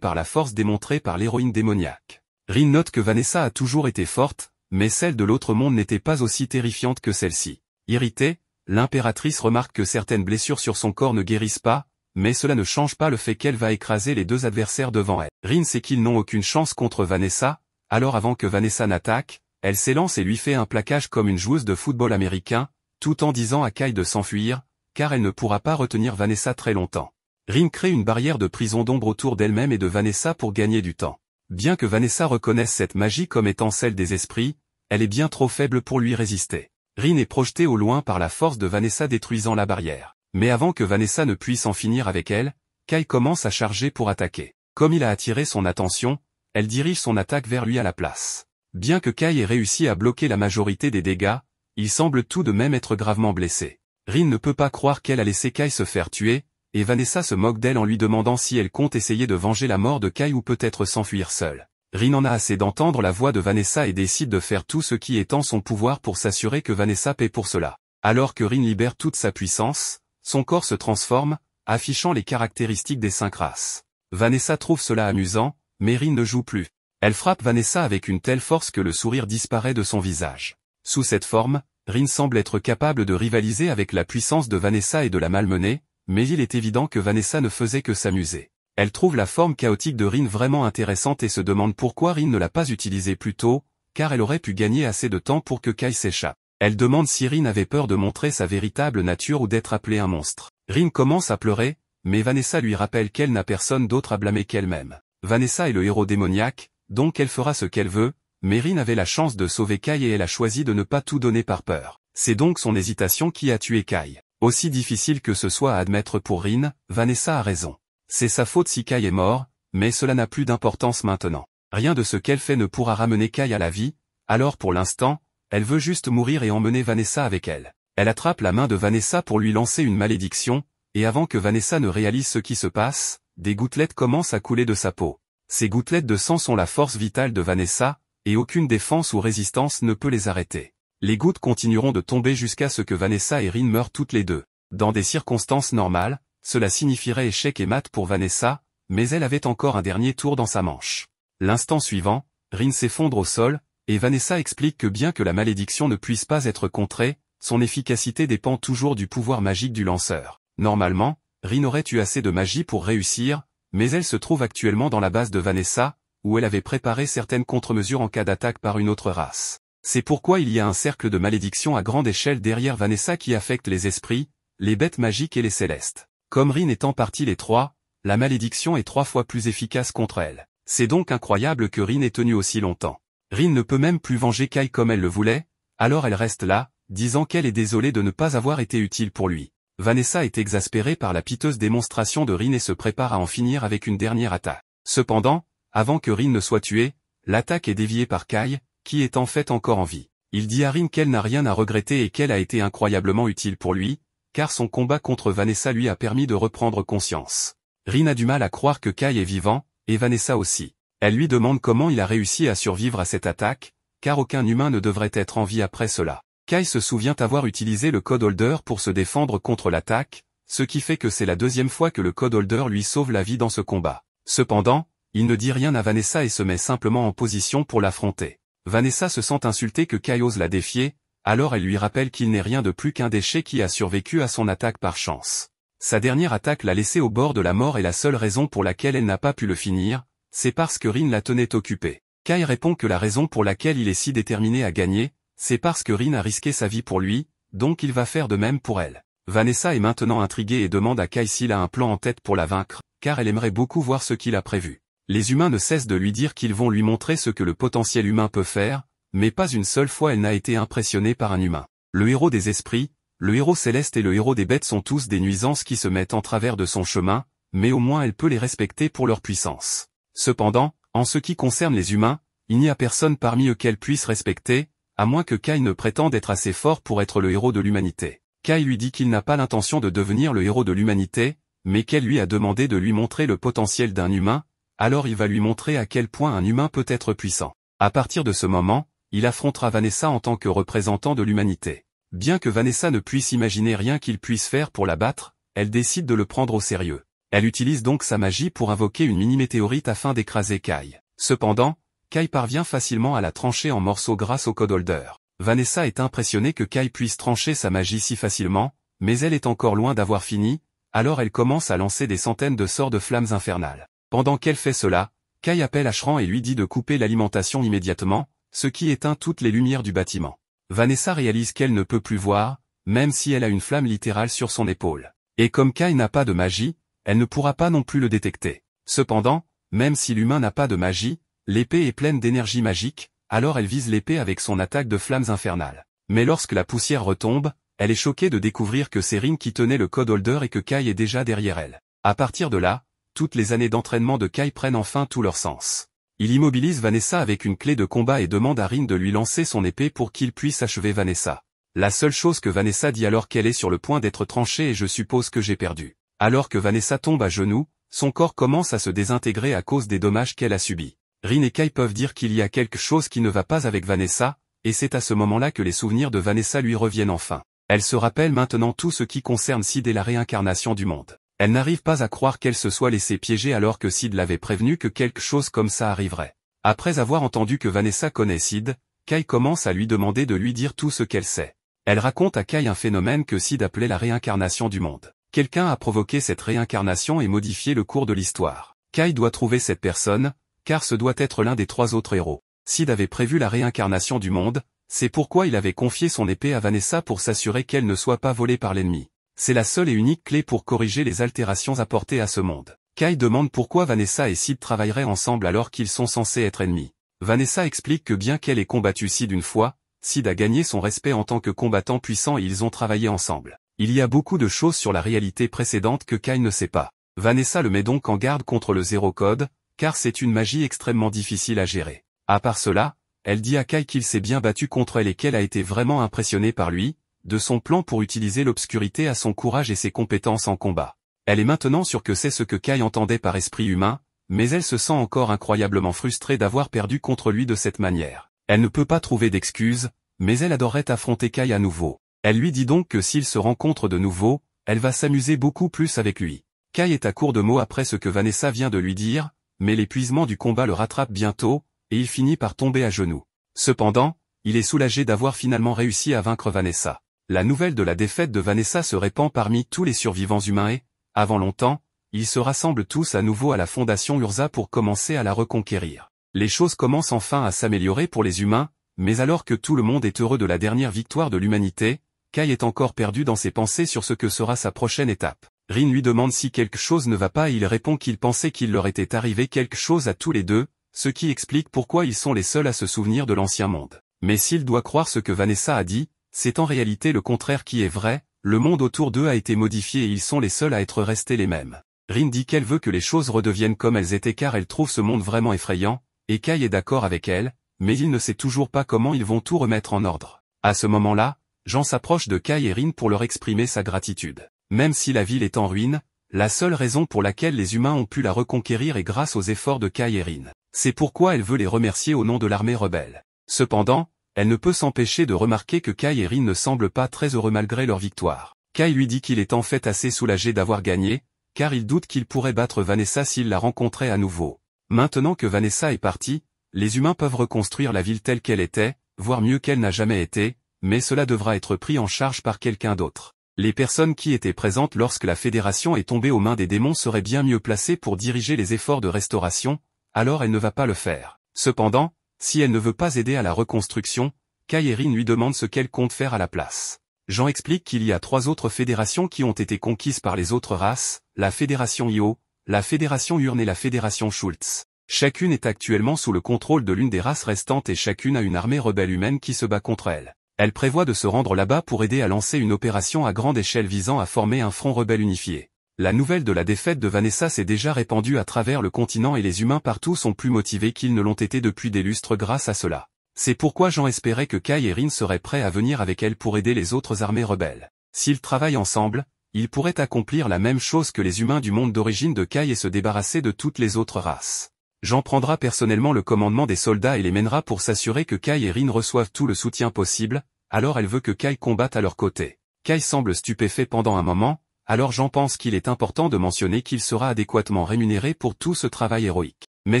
Speaker 1: par la force démontrée par l'héroïne démoniaque. Rin note que Vanessa a toujours été forte, mais celle de l'autre monde n'était pas aussi terrifiante que celle-ci. Irritée, l'impératrice remarque que certaines blessures sur son corps ne guérissent pas, mais cela ne change pas le fait qu'elle va écraser les deux adversaires devant elle. Rin sait qu'ils n'ont aucune chance contre Vanessa, alors avant que Vanessa n'attaque, elle s'élance et lui fait un plaquage comme une joueuse de football américain, tout en disant à Kai de s'enfuir, car elle ne pourra pas retenir Vanessa très longtemps. Rin crée une barrière de prison d'ombre autour d'elle-même et de Vanessa pour gagner du temps. Bien que Vanessa reconnaisse cette magie comme étant celle des esprits, elle est bien trop faible pour lui résister. Rin est projetée au loin par la force de Vanessa détruisant la barrière. Mais avant que Vanessa ne puisse en finir avec elle, Kai commence à charger pour attaquer. Comme il a attiré son attention, elle dirige son attaque vers lui à la place. Bien que Kai ait réussi à bloquer la majorité des dégâts, il semble tout de même être gravement blessé. Rin ne peut pas croire qu'elle a laissé Kai se faire tuer, et Vanessa se moque d'elle en lui demandant si elle compte essayer de venger la mort de Kai ou peut-être s'enfuir seule. Rin en a assez d'entendre la voix de Vanessa et décide de faire tout ce qui est en son pouvoir pour s'assurer que Vanessa paie pour cela. Alors que Rin libère toute sa puissance, son corps se transforme, affichant les caractéristiques des cinq races. Vanessa trouve cela amusant, mais Rin ne joue plus. Elle frappe Vanessa avec une telle force que le sourire disparaît de son visage. Sous cette forme, Rin semble être capable de rivaliser avec la puissance de Vanessa et de la malmener, mais il est évident que Vanessa ne faisait que s'amuser. Elle trouve la forme chaotique de Rin vraiment intéressante et se demande pourquoi Rin ne l'a pas utilisée plus tôt, car elle aurait pu gagner assez de temps pour que Kai s'échappe. Elle demande si Rin avait peur de montrer sa véritable nature ou d'être appelée un monstre. Rin commence à pleurer, mais Vanessa lui rappelle qu'elle n'a personne d'autre à blâmer qu'elle-même. Vanessa est le héros démoniaque, donc elle fera ce qu'elle veut, mais Rin avait la chance de sauver Kai et elle a choisi de ne pas tout donner par peur. C'est donc son hésitation qui a tué Kai. Aussi difficile que ce soit à admettre pour Rin, Vanessa a raison. C'est sa faute si Kai est mort, mais cela n'a plus d'importance maintenant. Rien de ce qu'elle fait ne pourra ramener Kai à la vie, alors pour l'instant, elle veut juste mourir et emmener Vanessa avec elle. Elle attrape la main de Vanessa pour lui lancer une malédiction, et avant que Vanessa ne réalise ce qui se passe, des gouttelettes commencent à couler de sa peau. Ces gouttelettes de sang sont la force vitale de Vanessa, et aucune défense ou résistance ne peut les arrêter. Les gouttes continueront de tomber jusqu'à ce que Vanessa et Rin meurent toutes les deux. Dans des circonstances normales, cela signifierait échec et mat pour Vanessa, mais elle avait encore un dernier tour dans sa manche. L'instant suivant, Rin s'effondre au sol, et Vanessa explique que bien que la malédiction ne puisse pas être contrée, son efficacité dépend toujours du pouvoir magique du lanceur. Normalement, Rin aurait eu assez de magie pour réussir, mais elle se trouve actuellement dans la base de Vanessa, où elle avait préparé certaines contre-mesures en cas d'attaque par une autre race. C'est pourquoi il y a un cercle de malédiction à grande échelle derrière Vanessa qui affecte les esprits, les bêtes magiques et les célestes. Comme Rin est en partie les trois, la malédiction est trois fois plus efficace contre elle. C'est donc incroyable que Rin ait tenu aussi longtemps. Rin ne peut même plus venger Kai comme elle le voulait, alors elle reste là, disant qu'elle est désolée de ne pas avoir été utile pour lui. Vanessa est exaspérée par la piteuse démonstration de Rin et se prépare à en finir avec une dernière attaque. Cependant, avant que Rin ne soit tuée, l'attaque est déviée par Kai, qui est en fait encore en vie. Il dit à Rin qu'elle n'a rien à regretter et qu'elle a été incroyablement utile pour lui, car son combat contre Vanessa lui a permis de reprendre conscience. Rin a du mal à croire que Kai est vivant, et Vanessa aussi. Elle lui demande comment il a réussi à survivre à cette attaque, car aucun humain ne devrait être en vie après cela. Kai se souvient avoir utilisé le code holder pour se défendre contre l'attaque, ce qui fait que c'est la deuxième fois que le code holder lui sauve la vie dans ce combat. Cependant, il ne dit rien à Vanessa et se met simplement en position pour l'affronter. Vanessa se sent insultée que Kai ose la défier, alors elle lui rappelle qu'il n'est rien de plus qu'un déchet qui a survécu à son attaque par chance. Sa dernière attaque l'a laissée au bord de la mort et la seule raison pour laquelle elle n'a pas pu le finir, c'est parce que Rin la tenait occupée. Kai répond que la raison pour laquelle il est si déterminé à gagner, c'est parce que Rin a risqué sa vie pour lui, donc il va faire de même pour elle. Vanessa est maintenant intriguée et demande à Kai s'il a un plan en tête pour la vaincre, car elle aimerait beaucoup voir ce qu'il a prévu les humains ne cessent de lui dire qu'ils vont lui montrer ce que le potentiel humain peut faire, mais pas une seule fois elle n'a été impressionnée par un humain. Le héros des esprits, le héros céleste et le héros des bêtes sont tous des nuisances qui se mettent en travers de son chemin, mais au moins elle peut les respecter pour leur puissance. Cependant, en ce qui concerne les humains, il n'y a personne parmi eux qu'elle puisse respecter, à moins que Kai ne prétende être assez fort pour être le héros de l'humanité. Kai lui dit qu'il n'a pas l'intention de devenir le héros de l'humanité, mais qu'elle lui a demandé de lui montrer le potentiel d'un humain, alors il va lui montrer à quel point un humain peut être puissant. À partir de ce moment, il affrontera Vanessa en tant que représentant de l'humanité. Bien que Vanessa ne puisse imaginer rien qu'il puisse faire pour la battre, elle décide de le prendre au sérieux. Elle utilise donc sa magie pour invoquer une mini-météorite afin d'écraser Kai. Cependant, Kai parvient facilement à la trancher en morceaux grâce au code holder. Vanessa est impressionnée que Kai puisse trancher sa magie si facilement, mais elle est encore loin d'avoir fini, alors elle commence à lancer des centaines de sorts de flammes infernales. Pendant qu'elle fait cela, Kai appelle Ashran et lui dit de couper l'alimentation immédiatement, ce qui éteint toutes les lumières du bâtiment. Vanessa réalise qu'elle ne peut plus voir, même si elle a une flamme littérale sur son épaule. Et comme Kai n'a pas de magie, elle ne pourra pas non plus le détecter. Cependant, même si l'humain n'a pas de magie, l'épée est pleine d'énergie magique, alors elle vise l'épée avec son attaque de flammes infernales. Mais lorsque la poussière retombe, elle est choquée de découvrir que c'est Rin qui tenait le code holder et que Kai est déjà derrière elle. À partir de là, toutes les années d'entraînement de Kai prennent enfin tout leur sens. Il immobilise Vanessa avec une clé de combat et demande à Rin de lui lancer son épée pour qu'il puisse achever Vanessa. La seule chose que Vanessa dit alors qu'elle est sur le point d'être tranchée et je suppose que j'ai perdu. Alors que Vanessa tombe à genoux, son corps commence à se désintégrer à cause des dommages qu'elle a subis. Rin et Kai peuvent dire qu'il y a quelque chose qui ne va pas avec Vanessa, et c'est à ce moment-là que les souvenirs de Vanessa lui reviennent enfin. Elle se rappelle maintenant tout ce qui concerne Sid et la réincarnation du monde. Elle n'arrive pas à croire qu'elle se soit laissée piéger alors que Sid l'avait prévenu que quelque chose comme ça arriverait. Après avoir entendu que Vanessa connaît Sid, Kai commence à lui demander de lui dire tout ce qu'elle sait. Elle raconte à Kai un phénomène que Sid appelait la réincarnation du monde. Quelqu'un a provoqué cette réincarnation et modifié le cours de l'histoire. Kai doit trouver cette personne, car ce doit être l'un des trois autres héros. Sid avait prévu la réincarnation du monde, c'est pourquoi il avait confié son épée à Vanessa pour s'assurer qu'elle ne soit pas volée par l'ennemi. C'est la seule et unique clé pour corriger les altérations apportées à ce monde. Kai demande pourquoi Vanessa et Sid travailleraient ensemble alors qu'ils sont censés être ennemis. Vanessa explique que bien qu'elle ait combattu Sid une fois, Sid a gagné son respect en tant que combattant puissant et ils ont travaillé ensemble. Il y a beaucoup de choses sur la réalité précédente que Kai ne sait pas. Vanessa le met donc en garde contre le zéro code, car c'est une magie extrêmement difficile à gérer. À part cela, elle dit à Kai qu'il s'est bien battu contre elle et qu'elle a été vraiment impressionnée par lui, de son plan pour utiliser l'obscurité à son courage et ses compétences en combat. Elle est maintenant sûre que c'est ce que Kai entendait par esprit humain, mais elle se sent encore incroyablement frustrée d'avoir perdu contre lui de cette manière. Elle ne peut pas trouver d'excuses, mais elle adorerait affronter Kai à nouveau. Elle lui dit donc que s'ils se rencontrent de nouveau, elle va s'amuser beaucoup plus avec lui. Kai est à court de mots après ce que Vanessa vient de lui dire, mais l'épuisement du combat le rattrape bientôt, et il finit par tomber à genoux. Cependant, il est soulagé d'avoir finalement réussi à vaincre Vanessa la nouvelle de la défaite de Vanessa se répand parmi tous les survivants humains et, avant longtemps, ils se rassemblent tous à nouveau à la Fondation Urza pour commencer à la reconquérir. Les choses commencent enfin à s'améliorer pour les humains, mais alors que tout le monde est heureux de la dernière victoire de l'humanité, Kai est encore perdu dans ses pensées sur ce que sera sa prochaine étape. Rin lui demande si quelque chose ne va pas et il répond qu'il pensait qu'il leur était arrivé quelque chose à tous les deux, ce qui explique pourquoi ils sont les seuls à se souvenir de l'ancien monde. Mais s'il doit croire ce que Vanessa a dit, c'est en réalité le contraire qui est vrai, le monde autour d'eux a été modifié et ils sont les seuls à être restés les mêmes. Rin dit qu'elle veut que les choses redeviennent comme elles étaient car elle trouve ce monde vraiment effrayant, et Kai est d'accord avec elle, mais il ne sait toujours pas comment ils vont tout remettre en ordre. À ce moment-là, Jean s'approche de Kai et Rin pour leur exprimer sa gratitude. Même si la ville est en ruine, la seule raison pour laquelle les humains ont pu la reconquérir est grâce aux efforts de Kai et Rin. C'est pourquoi elle veut les remercier au nom de l'armée rebelle. Cependant, elle ne peut s'empêcher de remarquer que Kai et Rin ne semblent pas très heureux malgré leur victoire. Kai lui dit qu'il est en fait assez soulagé d'avoir gagné, car il doute qu'il pourrait battre Vanessa s'il la rencontrait à nouveau. Maintenant que Vanessa est partie, les humains peuvent reconstruire la ville telle qu'elle était, voire mieux qu'elle n'a jamais été, mais cela devra être pris en charge par quelqu'un d'autre. Les personnes qui étaient présentes lorsque la Fédération est tombée aux mains des démons seraient bien mieux placées pour diriger les efforts de restauration, alors elle ne va pas le faire. Cependant, si elle ne veut pas aider à la reconstruction, Kairi lui demande ce qu'elle compte faire à la place. Jean explique qu'il y a trois autres fédérations qui ont été conquises par les autres races, la Fédération Io, la Fédération Urne et la Fédération Schultz. Chacune est actuellement sous le contrôle de l'une des races restantes et chacune a une armée rebelle humaine qui se bat contre elle. Elle prévoit de se rendre là-bas pour aider à lancer une opération à grande échelle visant à former un front rebelle unifié. La nouvelle de la défaite de Vanessa s'est déjà répandue à travers le continent et les humains partout sont plus motivés qu'ils ne l'ont été depuis des lustres grâce à cela. C'est pourquoi Jean espérait que Kai et Rin seraient prêts à venir avec elle pour aider les autres armées rebelles. S'ils travaillent ensemble, ils pourraient accomplir la même chose que les humains du monde d'origine de Kai et se débarrasser de toutes les autres races. Jean prendra personnellement le commandement des soldats et les mènera pour s'assurer que Kai et Rin reçoivent tout le soutien possible, alors elle veut que Kai combatte à leur côté. Kai semble stupéfait pendant un moment, alors j'en pense qu'il est important de mentionner qu'il sera adéquatement rémunéré pour tout ce travail héroïque. Mais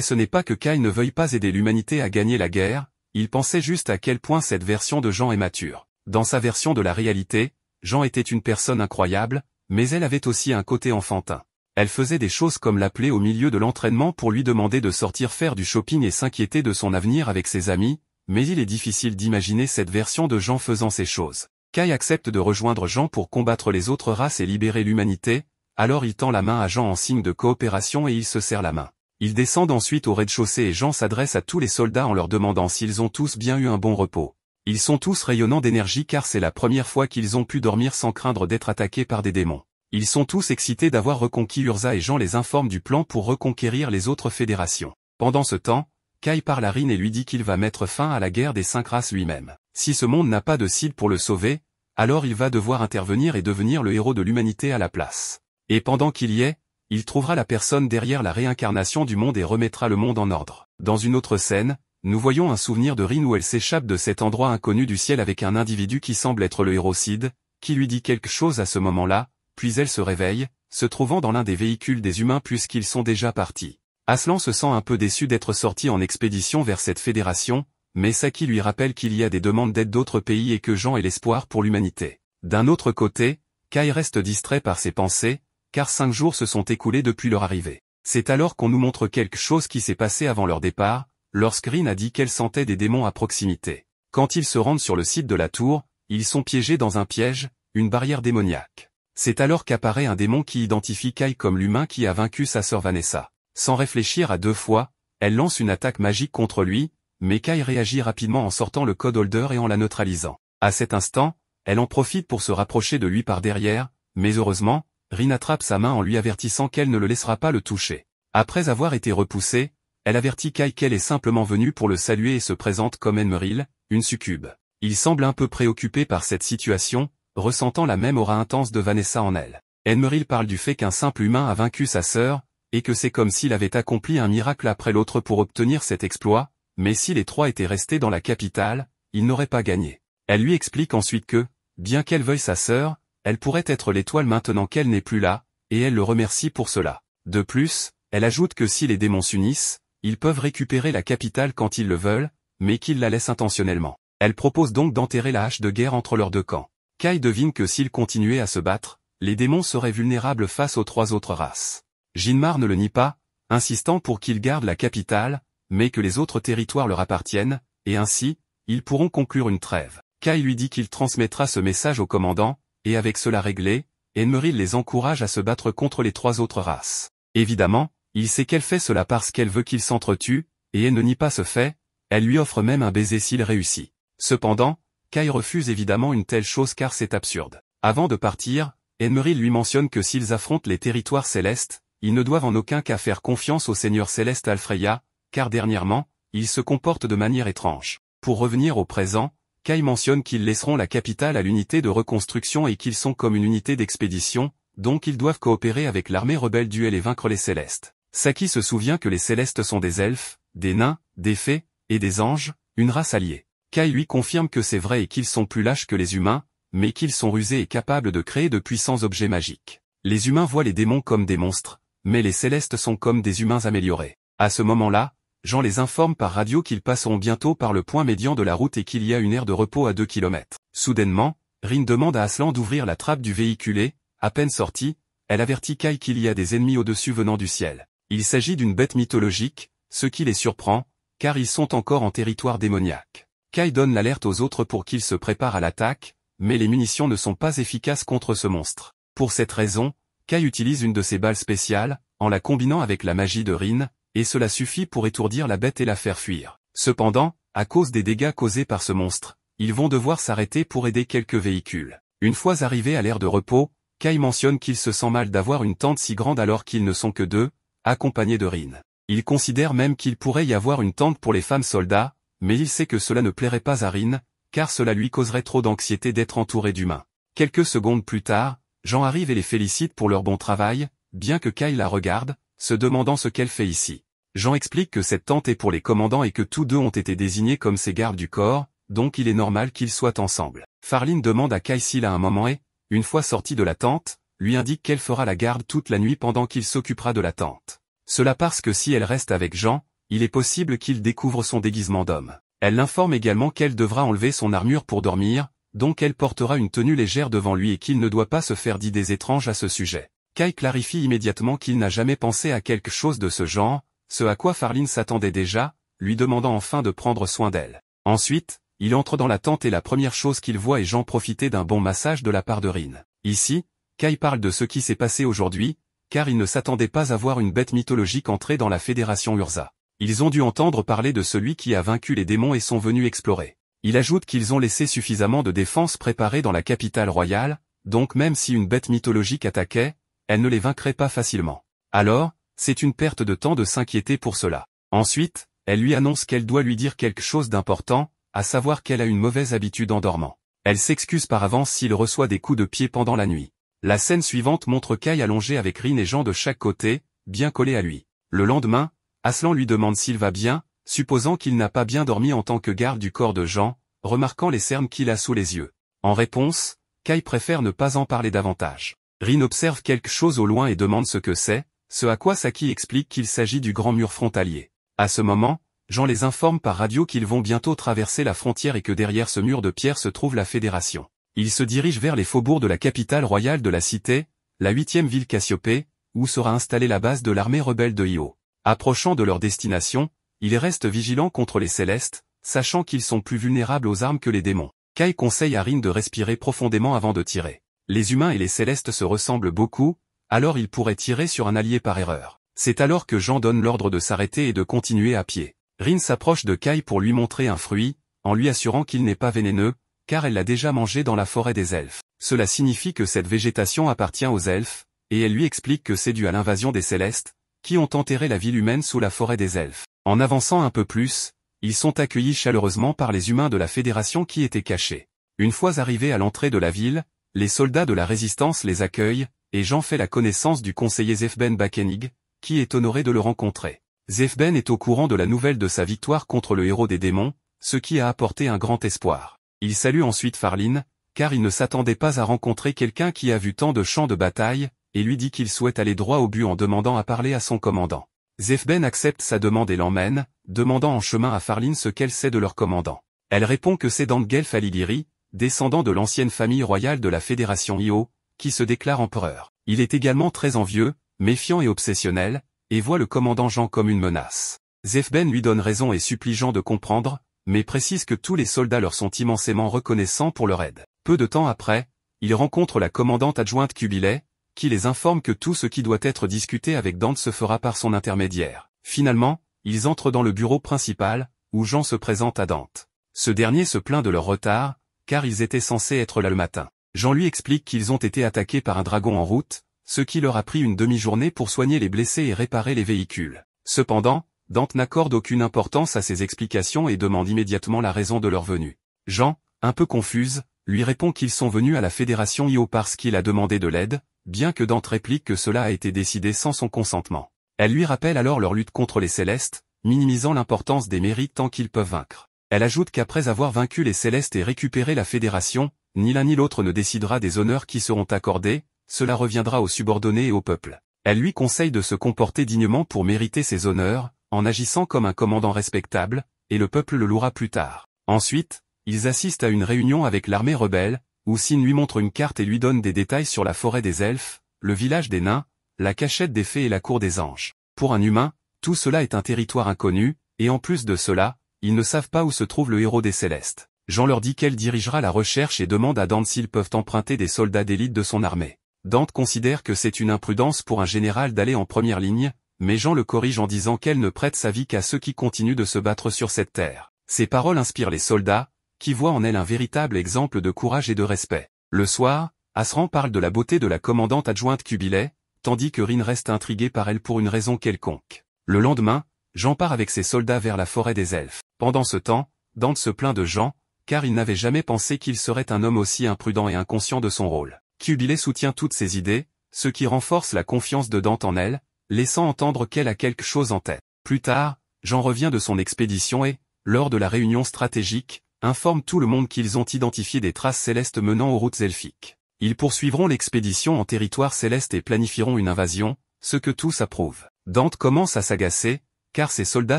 Speaker 1: ce n'est pas que Kai ne veuille pas aider l'humanité à gagner la guerre, il pensait juste à quel point cette version de Jean est mature. Dans sa version de la réalité, Jean était une personne incroyable, mais elle avait aussi un côté enfantin. Elle faisait des choses comme l'appeler au milieu de l'entraînement pour lui demander de sortir faire du shopping et s'inquiéter de son avenir avec ses amis, mais il est difficile d'imaginer cette version de Jean faisant ces choses. Kai accepte de rejoindre Jean pour combattre les autres races et libérer l'humanité, alors il tend la main à Jean en signe de coopération et il se serre la main. Ils descendent ensuite au rez-de-chaussée et Jean s'adresse à tous les soldats en leur demandant s'ils ont tous bien eu un bon repos. Ils sont tous rayonnants d'énergie car c'est la première fois qu'ils ont pu dormir sans craindre d'être attaqués par des démons. Ils sont tous excités d'avoir reconquis Urza et Jean les informe du plan pour reconquérir les autres fédérations. Pendant ce temps, Kai parle à Rin et lui dit qu'il va mettre fin à la guerre des cinq races lui-même. Si ce monde n'a pas de Cid pour le sauver, alors il va devoir intervenir et devenir le héros de l'humanité à la place. Et pendant qu'il y est, il trouvera la personne derrière la réincarnation du monde et remettra le monde en ordre. Dans une autre scène, nous voyons un souvenir de Rin où elle s'échappe de cet endroit inconnu du ciel avec un individu qui semble être le héros Cid, qui lui dit quelque chose à ce moment-là, puis elle se réveille, se trouvant dans l'un des véhicules des humains puisqu'ils sont déjà partis. Aslan se sent un peu déçu d'être sorti en expédition vers cette fédération, mais Saki lui rappelle qu'il y a des demandes d'aide d'autres pays et que Jean est l'espoir pour l'humanité. D'un autre côté, Kai reste distrait par ses pensées, car cinq jours se sont écoulés depuis leur arrivée. C'est alors qu'on nous montre quelque chose qui s'est passé avant leur départ, Green a dit qu'elle sentait des démons à proximité. Quand ils se rendent sur le site de la tour, ils sont piégés dans un piège, une barrière démoniaque. C'est alors qu'apparaît un démon qui identifie Kai comme l'humain qui a vaincu sa sœur Vanessa. Sans réfléchir à deux fois, elle lance une attaque magique contre lui, mais Kai réagit rapidement en sortant le code holder et en la neutralisant. À cet instant, elle en profite pour se rapprocher de lui par derrière, mais heureusement, Rin attrape sa main en lui avertissant qu'elle ne le laissera pas le toucher. Après avoir été repoussée, elle avertit Kai qu'elle est simplement venue pour le saluer et se présente comme Enmeril, une succube. Il semble un peu préoccupé par cette situation, ressentant la même aura intense de Vanessa en elle. Enmeril parle du fait qu'un simple humain a vaincu sa sœur, et que c'est comme s'il avait accompli un miracle après l'autre pour obtenir cet exploit, mais si les trois étaient restés dans la capitale, ils n'auraient pas gagné. Elle lui explique ensuite que, bien qu'elle veuille sa sœur, elle pourrait être l'étoile maintenant qu'elle n'est plus là, et elle le remercie pour cela. De plus, elle ajoute que si les démons s'unissent, ils peuvent récupérer la capitale quand ils le veulent, mais qu'ils la laissent intentionnellement. Elle propose donc d'enterrer la hache de guerre entre leurs deux camps. Kai devine que s'ils continuaient à se battre, les démons seraient vulnérables face aux trois autres races. Jinmar ne le nie pas, insistant pour qu'ils gardent la capitale, mais que les autres territoires leur appartiennent, et ainsi, ils pourront conclure une trêve. Kai lui dit qu'il transmettra ce message au commandant, et avec cela réglé, Enmeril les encourage à se battre contre les trois autres races. Évidemment, il sait qu'elle fait cela parce qu'elle veut qu'ils s'entretuent, et elle ne nie pas ce fait, elle lui offre même un baiser s'il réussit. Cependant, Kai refuse évidemment une telle chose car c'est absurde. Avant de partir, Enmeril lui mentionne que s'ils affrontent les territoires célestes, ils ne doivent en aucun cas faire confiance au Seigneur Céleste Alfreya, car dernièrement, ils se comportent de manière étrange. Pour revenir au présent, Kai mentionne qu'ils laisseront la capitale à l'unité de reconstruction et qu'ils sont comme une unité d'expédition, donc ils doivent coopérer avec l'armée rebelle duel et vaincre les Célestes. Saki se souvient que les Célestes sont des elfes, des nains, des fées, et des anges, une race alliée. Kai lui confirme que c'est vrai et qu'ils sont plus lâches que les humains, mais qu'ils sont rusés et capables de créer de puissants objets magiques. Les humains voient les démons comme des monstres, mais les Célestes sont comme des humains améliorés. À ce moment-là, Jean les informe par radio qu'ils passeront bientôt par le point médian de la route et qu'il y a une aire de repos à 2 km. Soudainement, Rin demande à Aslan d'ouvrir la trappe du véhicule à peine sortie, elle avertit Kai qu'il y a des ennemis au-dessus venant du ciel. Il s'agit d'une bête mythologique, ce qui les surprend, car ils sont encore en territoire démoniaque. Kai donne l'alerte aux autres pour qu'ils se préparent à l'attaque, mais les munitions ne sont pas efficaces contre ce monstre. Pour cette raison, Kai utilise une de ses balles spéciales, en la combinant avec la magie de Rin, et cela suffit pour étourdir la bête et la faire fuir. Cependant, à cause des dégâts causés par ce monstre, ils vont devoir s'arrêter pour aider quelques véhicules. Une fois arrivés à l'aire de repos, Kai mentionne qu'il se sent mal d'avoir une tente si grande alors qu'ils ne sont que deux, accompagnés de Rin. Il considère même qu'il pourrait y avoir une tente pour les femmes soldats, mais il sait que cela ne plairait pas à Rin, car cela lui causerait trop d'anxiété d'être entouré d'humains. Quelques secondes plus tard, Jean arrive et les félicite pour leur bon travail, bien que Kai la regarde, se demandant ce qu'elle fait ici. Jean explique que cette tente est pour les commandants et que tous deux ont été désignés comme ses gardes du corps, donc il est normal qu'ils soient ensemble. Farline demande à Kaisil à un moment et, une fois sorti de la tente, lui indique qu'elle fera la garde toute la nuit pendant qu'il s'occupera de la tente. Cela parce que si elle reste avec Jean, il est possible qu'il découvre son déguisement d'homme. Elle l'informe également qu'elle devra enlever son armure pour dormir, donc elle portera une tenue légère devant lui et qu'il ne doit pas se faire d'idées étranges à ce sujet. Kai clarifie immédiatement qu'il n'a jamais pensé à quelque chose de ce genre, ce à quoi Farline s'attendait déjà, lui demandant enfin de prendre soin d'elle. Ensuite, il entre dans la tente et la première chose qu'il voit est Jean profiter d'un bon massage de la part de Rin. Ici, Kai parle de ce qui s'est passé aujourd'hui, car il ne s'attendait pas à voir une bête mythologique entrer dans la Fédération Urza. Ils ont dû entendre parler de celui qui a vaincu les démons et sont venus explorer. Il ajoute qu'ils ont laissé suffisamment de défenses préparées dans la capitale royale, donc même si une bête mythologique attaquait, elle ne les vaincrait pas facilement. Alors, c'est une perte de temps de s'inquiéter pour cela. Ensuite, elle lui annonce qu'elle doit lui dire quelque chose d'important, à savoir qu'elle a une mauvaise habitude en dormant. Elle s'excuse par avance s'il reçoit des coups de pied pendant la nuit. La scène suivante montre Kai allongé avec Rin et Jean de chaque côté, bien collé à lui. Le lendemain, Aslan lui demande s'il va bien, supposant qu'il n'a pas bien dormi en tant que garde du corps de Jean, remarquant les cernes qu'il a sous les yeux. En réponse, Kai préfère ne pas en parler davantage. Rin observe quelque chose au loin et demande ce que c'est, ce à quoi Saki explique qu'il s'agit du grand mur frontalier. À ce moment, Jean les informe par radio qu'ils vont bientôt traverser la frontière et que derrière ce mur de pierre se trouve la Fédération. Ils se dirigent vers les faubourgs de la capitale royale de la cité, la huitième ville Cassiopée, où sera installée la base de l'armée rebelle de Io. Approchant de leur destination, ils restent vigilants contre les Célestes, sachant qu'ils sont plus vulnérables aux armes que les démons. Kai conseille à Rin de respirer profondément avant de tirer les humains et les célestes se ressemblent beaucoup, alors ils pourraient tirer sur un allié par erreur. C'est alors que Jean donne l'ordre de s'arrêter et de continuer à pied. Rin s'approche de Kai pour lui montrer un fruit, en lui assurant qu'il n'est pas vénéneux, car elle l'a déjà mangé dans la forêt des elfes. Cela signifie que cette végétation appartient aux elfes, et elle lui explique que c'est dû à l'invasion des célestes, qui ont enterré la ville humaine sous la forêt des elfes. En avançant un peu plus, ils sont accueillis chaleureusement par les humains de la fédération qui étaient cachés. Une fois arrivés à l'entrée de la ville, les soldats de la résistance les accueillent, et Jean fait la connaissance du conseiller Zefben Bakenig, qui est honoré de le rencontrer. Zefben est au courant de la nouvelle de sa victoire contre le héros des démons, ce qui a apporté un grand espoir. Il salue ensuite Farline, car il ne s'attendait pas à rencontrer quelqu'un qui a vu tant de champs de bataille, et lui dit qu'il souhaite aller droit au but en demandant à parler à son commandant. Zefben accepte sa demande et l'emmène, demandant en chemin à Farline ce qu'elle sait de leur commandant. Elle répond que c'est Dangel Faliliri, descendant de l'ancienne famille royale de la Fédération Io, qui se déclare empereur. Il est également très envieux, méfiant et obsessionnel, et voit le commandant Jean comme une menace. Zefben lui donne raison et supplie Jean de comprendre, mais précise que tous les soldats leur sont immensément reconnaissants pour leur aide. Peu de temps après, il rencontre la commandante adjointe Kubilay, qui les informe que tout ce qui doit être discuté avec Dante se fera par son intermédiaire. Finalement, ils entrent dans le bureau principal, où Jean se présente à Dante. Ce dernier se plaint de leur retard, car ils étaient censés être là le matin. Jean lui explique qu'ils ont été attaqués par un dragon en route, ce qui leur a pris une demi-journée pour soigner les blessés et réparer les véhicules. Cependant, Dante n'accorde aucune importance à ces explications et demande immédiatement la raison de leur venue. Jean, un peu confuse, lui répond qu'ils sont venus à la Fédération IO parce qu'il a demandé de l'aide, bien que Dante réplique que cela a été décidé sans son consentement. Elle lui rappelle alors leur lutte contre les Célestes, minimisant l'importance des mérites tant qu'ils peuvent vaincre. Elle ajoute qu'après avoir vaincu les Célestes et récupéré la Fédération, ni l'un ni l'autre ne décidera des honneurs qui seront accordés, cela reviendra aux subordonnés et au peuple. Elle lui conseille de se comporter dignement pour mériter ses honneurs, en agissant comme un commandant respectable, et le peuple le louera plus tard. Ensuite, ils assistent à une réunion avec l'armée rebelle, où Sin lui montre une carte et lui donne des détails sur la forêt des elfes, le village des nains, la cachette des fées et la cour des anges. Pour un humain, tout cela est un territoire inconnu, et en plus de cela, ils ne savent pas où se trouve le héros des Célestes. Jean leur dit qu'elle dirigera la recherche et demande à Dante s'ils peuvent emprunter des soldats d'élite de son armée. Dante considère que c'est une imprudence pour un général d'aller en première ligne, mais Jean le corrige en disant qu'elle ne prête sa vie qu'à ceux qui continuent de se battre sur cette terre. Ces paroles inspirent les soldats, qui voient en elle un véritable exemple de courage et de respect. Le soir, Asran parle de la beauté de la commandante adjointe Cubilet, tandis que Rin reste intrigué par elle pour une raison quelconque. Le lendemain, Jean part avec ses soldats vers la forêt des elfes. Pendant ce temps, Dante se plaint de Jean, car il n'avait jamais pensé qu'il serait un homme aussi imprudent et inconscient de son rôle. Cubilet soutient toutes ses idées, ce qui renforce la confiance de Dante en elle, laissant entendre qu'elle a quelque chose en tête. Plus tard, Jean revient de son expédition et, lors de la réunion stratégique, informe tout le monde qu'ils ont identifié des traces célestes menant aux routes elfiques. Ils poursuivront l'expédition en territoire céleste et planifieront une invasion, ce que tous approuvent. Dante commence à s'agacer, car ses soldats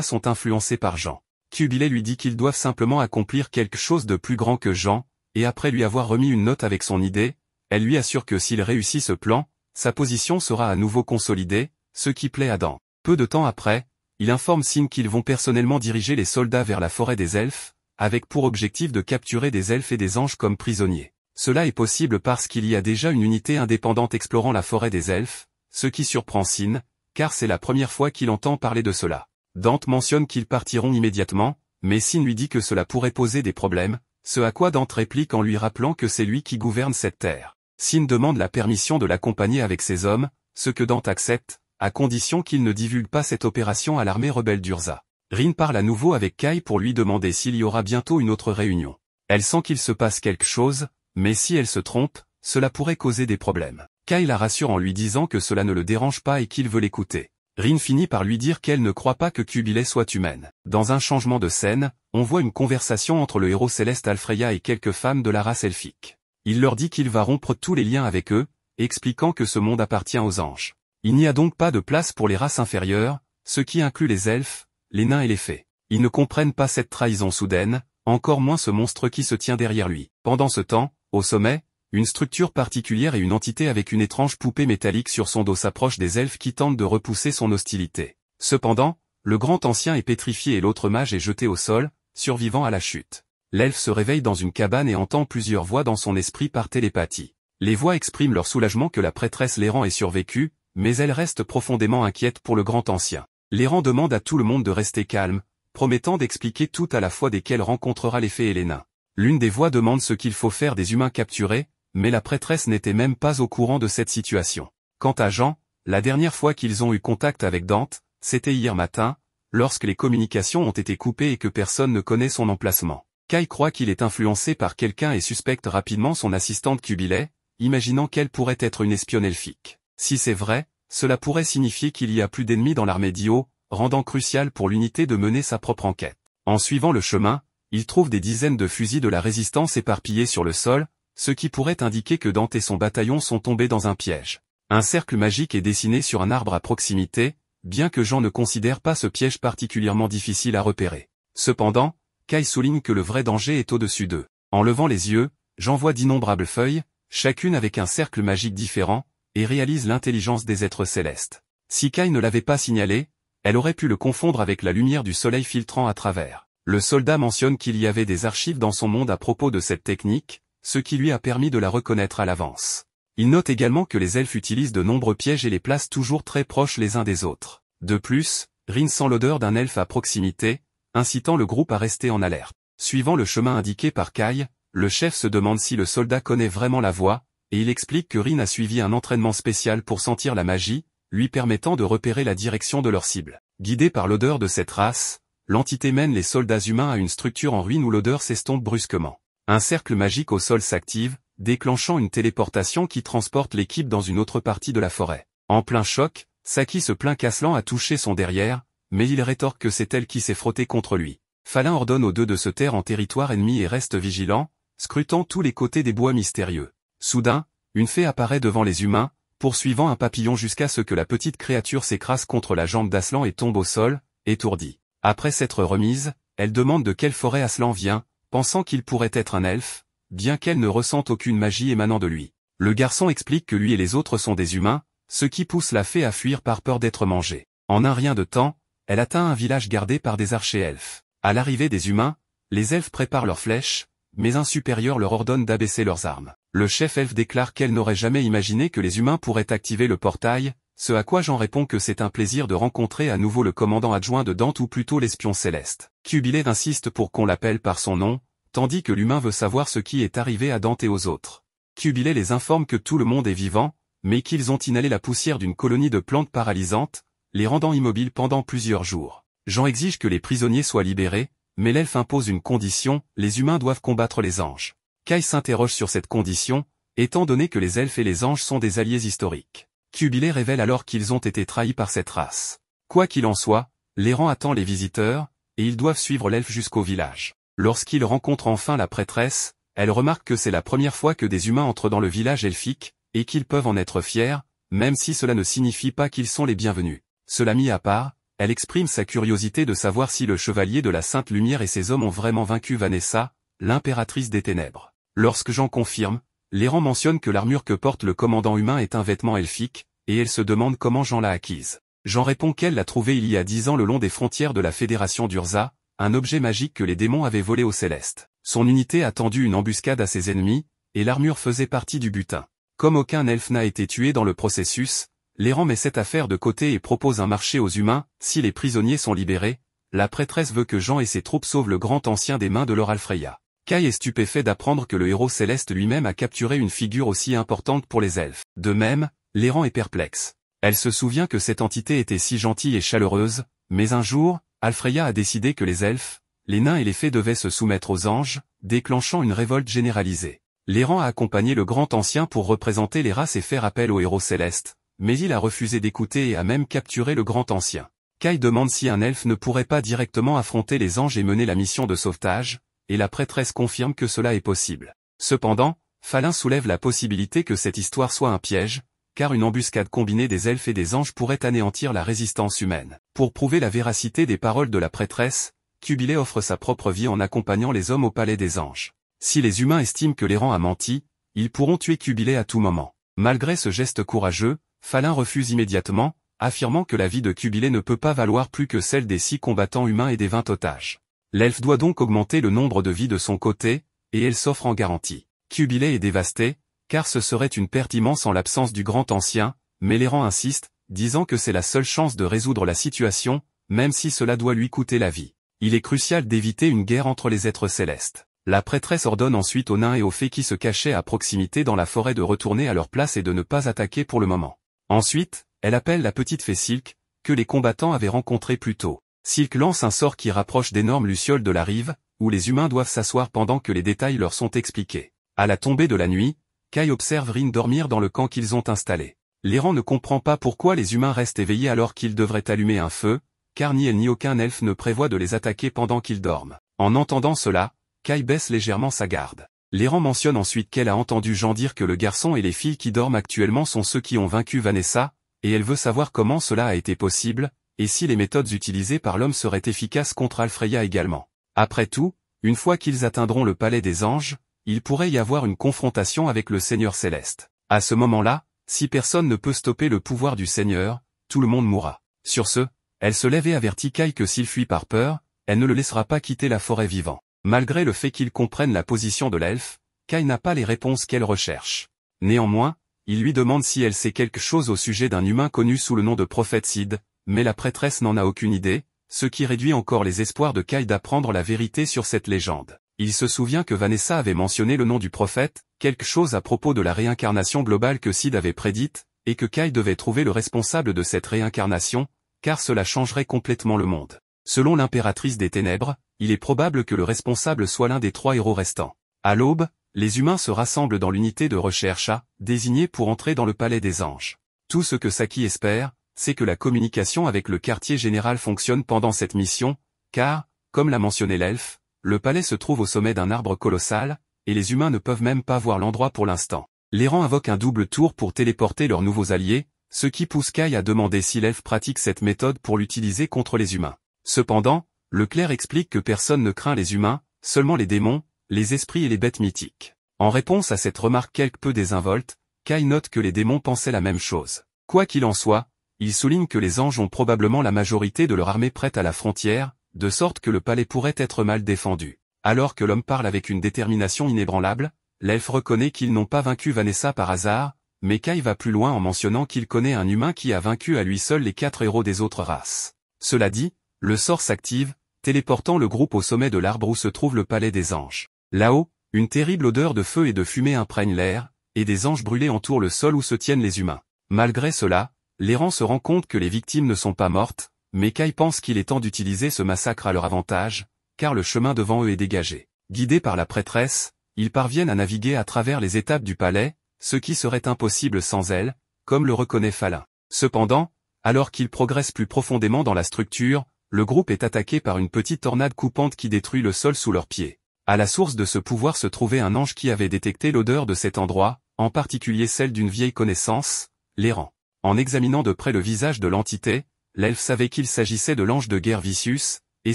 Speaker 1: sont influencés par Jean. Cubilet lui dit qu'ils doivent simplement accomplir quelque chose de plus grand que Jean, et après lui avoir remis une note avec son idée, elle lui assure que s'il réussit ce plan, sa position sera à nouveau consolidée, ce qui plaît à Dan. Peu de temps après, il informe Sin qu'ils vont personnellement diriger les soldats vers la forêt des elfes, avec pour objectif de capturer des elfes et des anges comme prisonniers. Cela est possible parce qu'il y a déjà une unité indépendante explorant la forêt des elfes, ce qui surprend Sin, car c'est la première fois qu'il entend parler de cela. Dante mentionne qu'ils partiront immédiatement, mais Sin lui dit que cela pourrait poser des problèmes, ce à quoi Dante réplique en lui rappelant que c'est lui qui gouverne cette terre. Sine demande la permission de l'accompagner avec ses hommes, ce que Dante accepte, à condition qu'il ne divulgue pas cette opération à l'armée rebelle d'Urza. Rin parle à nouveau avec Kai pour lui demander s'il y aura bientôt une autre réunion. Elle sent qu'il se passe quelque chose, mais si elle se trompe, cela pourrait causer des problèmes. Kai la rassure en lui disant que cela ne le dérange pas et qu'il veut l'écouter. Rin finit par lui dire qu'elle ne croit pas que Kubile soit humaine. Dans un changement de scène, on voit une conversation entre le héros céleste Alfreya et quelques femmes de la race elfique. Il leur dit qu'il va rompre tous les liens avec eux, expliquant que ce monde appartient aux anges. Il n'y a donc pas de place pour les races inférieures, ce qui inclut les elfes, les nains et les fées. Ils ne comprennent pas cette trahison soudaine, encore moins ce monstre qui se tient derrière lui. Pendant ce temps, au sommet, une structure particulière et une entité avec une étrange poupée métallique sur son dos s'approche des elfes qui tentent de repousser son hostilité. Cependant, le grand ancien est pétrifié et l'autre mage est jeté au sol, survivant à la chute. L'elfe se réveille dans une cabane et entend plusieurs voix dans son esprit par télépathie. Les voix expriment leur soulagement que la prêtresse Léran ait survécu, mais elle reste profondément inquiète pour le grand ancien. Léran demande à tout le monde de rester calme, promettant d'expliquer tout à la fois desquels rencontrera les fées et les nains. L'une des voix demande ce qu'il faut faire des humains capturés, mais la prêtresse n'était même pas au courant de cette situation. Quant à Jean, la dernière fois qu'ils ont eu contact avec Dante, c'était hier matin, lorsque les communications ont été coupées et que personne ne connaît son emplacement. Kai croit qu'il est influencé par quelqu'un et suspecte rapidement son assistante Kubilay, imaginant qu'elle pourrait être une espionne elfique. Si c'est vrai, cela pourrait signifier qu'il y a plus d'ennemis dans l'armée d'Io, rendant crucial pour l'unité de mener sa propre enquête. En suivant le chemin, il trouve des dizaines de fusils de la résistance éparpillés sur le sol, ce qui pourrait indiquer que Dante et son bataillon sont tombés dans un piège. Un cercle magique est dessiné sur un arbre à proximité, bien que Jean ne considère pas ce piège particulièrement difficile à repérer. Cependant, Kai souligne que le vrai danger est au-dessus d'eux. En levant les yeux, Jean voit d'innombrables feuilles, chacune avec un cercle magique différent, et réalise l'intelligence des êtres célestes. Si Kai ne l'avait pas signalé, elle aurait pu le confondre avec la lumière du soleil filtrant à travers. Le soldat mentionne qu'il y avait des archives dans son monde à propos de cette technique, ce qui lui a permis de la reconnaître à l'avance. Il note également que les elfes utilisent de nombreux pièges et les placent toujours très proches les uns des autres. De plus, Rin sent l'odeur d'un elfe à proximité, incitant le groupe à rester en alerte. Suivant le chemin indiqué par Kai, le chef se demande si le soldat connaît vraiment la voie, et il explique que Rin a suivi un entraînement spécial pour sentir la magie, lui permettant de repérer la direction de leur cible. Guidé par l'odeur de cette race, l'entité mène les soldats humains à une structure en ruine où l'odeur s'estompe brusquement. Un cercle magique au sol s'active, déclenchant une téléportation qui transporte l'équipe dans une autre partie de la forêt. En plein choc, Saki se plaint qu'Aslan a touché son derrière, mais il rétorque que c'est elle qui s'est frottée contre lui. Falin ordonne aux deux de se taire en territoire ennemi et reste vigilant, scrutant tous les côtés des bois mystérieux. Soudain, une fée apparaît devant les humains, poursuivant un papillon jusqu'à ce que la petite créature s'écrase contre la jambe d'Aslan et tombe au sol, étourdie. Après s'être remise, elle demande de quelle forêt Aslan vient, pensant qu'il pourrait être un elfe, bien qu'elle ne ressente aucune magie émanant de lui. Le garçon explique que lui et les autres sont des humains, ce qui pousse la fée à fuir par peur d'être mangée. En un rien de temps, elle atteint un village gardé par des archers elfes. À l'arrivée des humains, les elfes préparent leurs flèches, mais un supérieur leur ordonne d'abaisser leurs armes. Le chef elfe déclare qu'elle n'aurait jamais imaginé que les humains pourraient activer le portail, ce à quoi j'en réponds que c'est un plaisir de rencontrer à nouveau le commandant adjoint de Dante ou plutôt l'espion céleste. cubilé insiste pour qu'on l'appelle par son nom, tandis que l'humain veut savoir ce qui est arrivé à Dante et aux autres. Cubilé les informe que tout le monde est vivant, mais qu'ils ont inhalé la poussière d'une colonie de plantes paralysantes, les rendant immobiles pendant plusieurs jours. Jean exige que les prisonniers soient libérés, mais l'elfe impose une condition, les humains doivent combattre les anges. Kai s'interroge sur cette condition, étant donné que les elfes et les anges sont des alliés historiques. Cubilé révèle alors qu'ils ont été trahis par cette race. Quoi qu'il en soit, l'errant attend les visiteurs, et ils doivent suivre l'elfe jusqu'au village. Lorsqu'ils rencontrent enfin la prêtresse, elle remarque que c'est la première fois que des humains entrent dans le village elfique, et qu'ils peuvent en être fiers, même si cela ne signifie pas qu'ils sont les bienvenus. Cela mis à part, elle exprime sa curiosité de savoir si le chevalier de la Sainte Lumière et ses hommes ont vraiment vaincu Vanessa, l'impératrice des ténèbres. Lorsque Jean confirme, L'éran mentionne que l'armure que porte le commandant humain est un vêtement elfique, et elle se demande comment Jean l'a acquise. Jean répond qu'elle l'a trouvée il y a dix ans le long des frontières de la Fédération d'Urza, un objet magique que les démons avaient volé au Céleste. Son unité a tendu une embuscade à ses ennemis, et l'armure faisait partie du butin. Comme aucun elfe n'a été tué dans le processus, Léran met cette affaire de côté et propose un marché aux humains, si les prisonniers sont libérés, la prêtresse veut que Jean et ses troupes sauvent le grand ancien des mains de leur Alfreya. Kai est stupéfait d'apprendre que le héros céleste lui-même a capturé une figure aussi importante pour les elfes. De même, Léran est perplexe. Elle se souvient que cette entité était si gentille et chaleureuse, mais un jour, Alfreya a décidé que les elfes, les nains et les fées devaient se soumettre aux anges, déclenchant une révolte généralisée. Léran a accompagné le grand ancien pour représenter les races et faire appel au héros céleste, mais il a refusé d'écouter et a même capturé le grand ancien. Kai demande si un elfe ne pourrait pas directement affronter les anges et mener la mission de sauvetage, et la prêtresse confirme que cela est possible. Cependant, Falin soulève la possibilité que cette histoire soit un piège, car une embuscade combinée des elfes et des anges pourrait anéantir la résistance humaine. Pour prouver la véracité des paroles de la prêtresse, Cubilé offre sa propre vie en accompagnant les hommes au palais des anges. Si les humains estiment que l'errant a menti, ils pourront tuer Cubilé à tout moment. Malgré ce geste courageux, Falin refuse immédiatement, affirmant que la vie de Cubilé ne peut pas valoir plus que celle des six combattants humains et des vingt otages. L'elfe doit donc augmenter le nombre de vies de son côté, et elle s'offre en garantie. Cubilé est dévasté, car ce serait une perte immense en l'absence du grand ancien, mais Léran insiste, disant que c'est la seule chance de résoudre la situation, même si cela doit lui coûter la vie. Il est crucial d'éviter une guerre entre les êtres célestes. La prêtresse ordonne ensuite aux nains et aux fées qui se cachaient à proximité dans la forêt de retourner à leur place et de ne pas attaquer pour le moment. Ensuite, elle appelle la petite fée Silk, que les combattants avaient rencontrée plus tôt. Silk lance un sort qui rapproche d'énormes lucioles de la rive, où les humains doivent s'asseoir pendant que les détails leur sont expliqués. À la tombée de la nuit, Kai observe Rin dormir dans le camp qu'ils ont installé. L'errant ne comprend pas pourquoi les humains restent éveillés alors qu'ils devraient allumer un feu, car ni elle ni aucun elfe ne prévoit de les attaquer pendant qu'ils dorment. En entendant cela, Kai baisse légèrement sa garde. L'errant mentionne ensuite qu'elle a entendu Jean dire que le garçon et les filles qui dorment actuellement sont ceux qui ont vaincu Vanessa, et elle veut savoir comment cela a été possible, et si les méthodes utilisées par l'homme seraient efficaces contre Alfreya également. Après tout, une fois qu'ils atteindront le palais des anges, il pourrait y avoir une confrontation avec le Seigneur céleste. À ce moment-là, si personne ne peut stopper le pouvoir du Seigneur, tout le monde mourra. Sur ce, elle se lève et avertit Kai que s'il fuit par peur, elle ne le laissera pas quitter la forêt vivant. Malgré le fait qu'il comprenne la position de l'elfe, Kai n'a pas les réponses qu'elle recherche. Néanmoins, il lui demande si elle sait quelque chose au sujet d'un humain connu sous le nom de prophète Sid, mais la prêtresse n'en a aucune idée, ce qui réduit encore les espoirs de Kai d'apprendre la vérité sur cette légende. Il se souvient que Vanessa avait mentionné le nom du prophète, quelque chose à propos de la réincarnation globale que Sid avait prédite, et que Kai devait trouver le responsable de cette réincarnation, car cela changerait complètement le monde. Selon l'impératrice des ténèbres, il est probable que le responsable soit l'un des trois héros restants. À l'aube, les humains se rassemblent dans l'unité de recherche A, désignée pour entrer dans le palais des anges. Tout ce que Saki espère, c'est que la communication avec le quartier général fonctionne pendant cette mission, car, comme l'a mentionné l'elfe, le palais se trouve au sommet d'un arbre colossal, et les humains ne peuvent même pas voir l'endroit pour l'instant. rangs invoque un double tour pour téléporter leurs nouveaux alliés, ce qui pousse Kai à demander si l'elfe pratique cette méthode pour l'utiliser contre les humains. Cependant, le clerc explique que personne ne craint les humains, seulement les démons, les esprits et les bêtes mythiques. En réponse à cette remarque quelque peu désinvolte, Kai note que les démons pensaient la même chose. Quoi qu'il en soit, il souligne que les anges ont probablement la majorité de leur armée prête à la frontière, de sorte que le palais pourrait être mal défendu. Alors que l'homme parle avec une détermination inébranlable, l'elfe reconnaît qu'ils n'ont pas vaincu Vanessa par hasard, mais Kai va plus loin en mentionnant qu'il connaît un humain qui a vaincu à lui seul les quatre héros des autres races. Cela dit, le sort s'active, téléportant le groupe au sommet de l'arbre où se trouve le palais des anges. Là-haut, une terrible odeur de feu et de fumée imprègne l'air, et des anges brûlés entourent le sol où se tiennent les humains. Malgré cela, l'errant se rend compte que les victimes ne sont pas mortes, mais Kai pense qu'il est temps d'utiliser ce massacre à leur avantage, car le chemin devant eux est dégagé. Guidés par la prêtresse, ils parviennent à naviguer à travers les étapes du palais, ce qui serait impossible sans elle, comme le reconnaît Falin. Cependant, alors qu'ils progressent plus profondément dans la structure, le groupe est attaqué par une petite tornade coupante qui détruit le sol sous leurs pieds. À la source de ce pouvoir se trouvait un ange qui avait détecté l'odeur de cet endroit, en particulier celle d'une vieille connaissance, l'errant. En examinant de près le visage de l'entité, l'elfe savait qu'il s'agissait de l'ange de guerre Vicius, et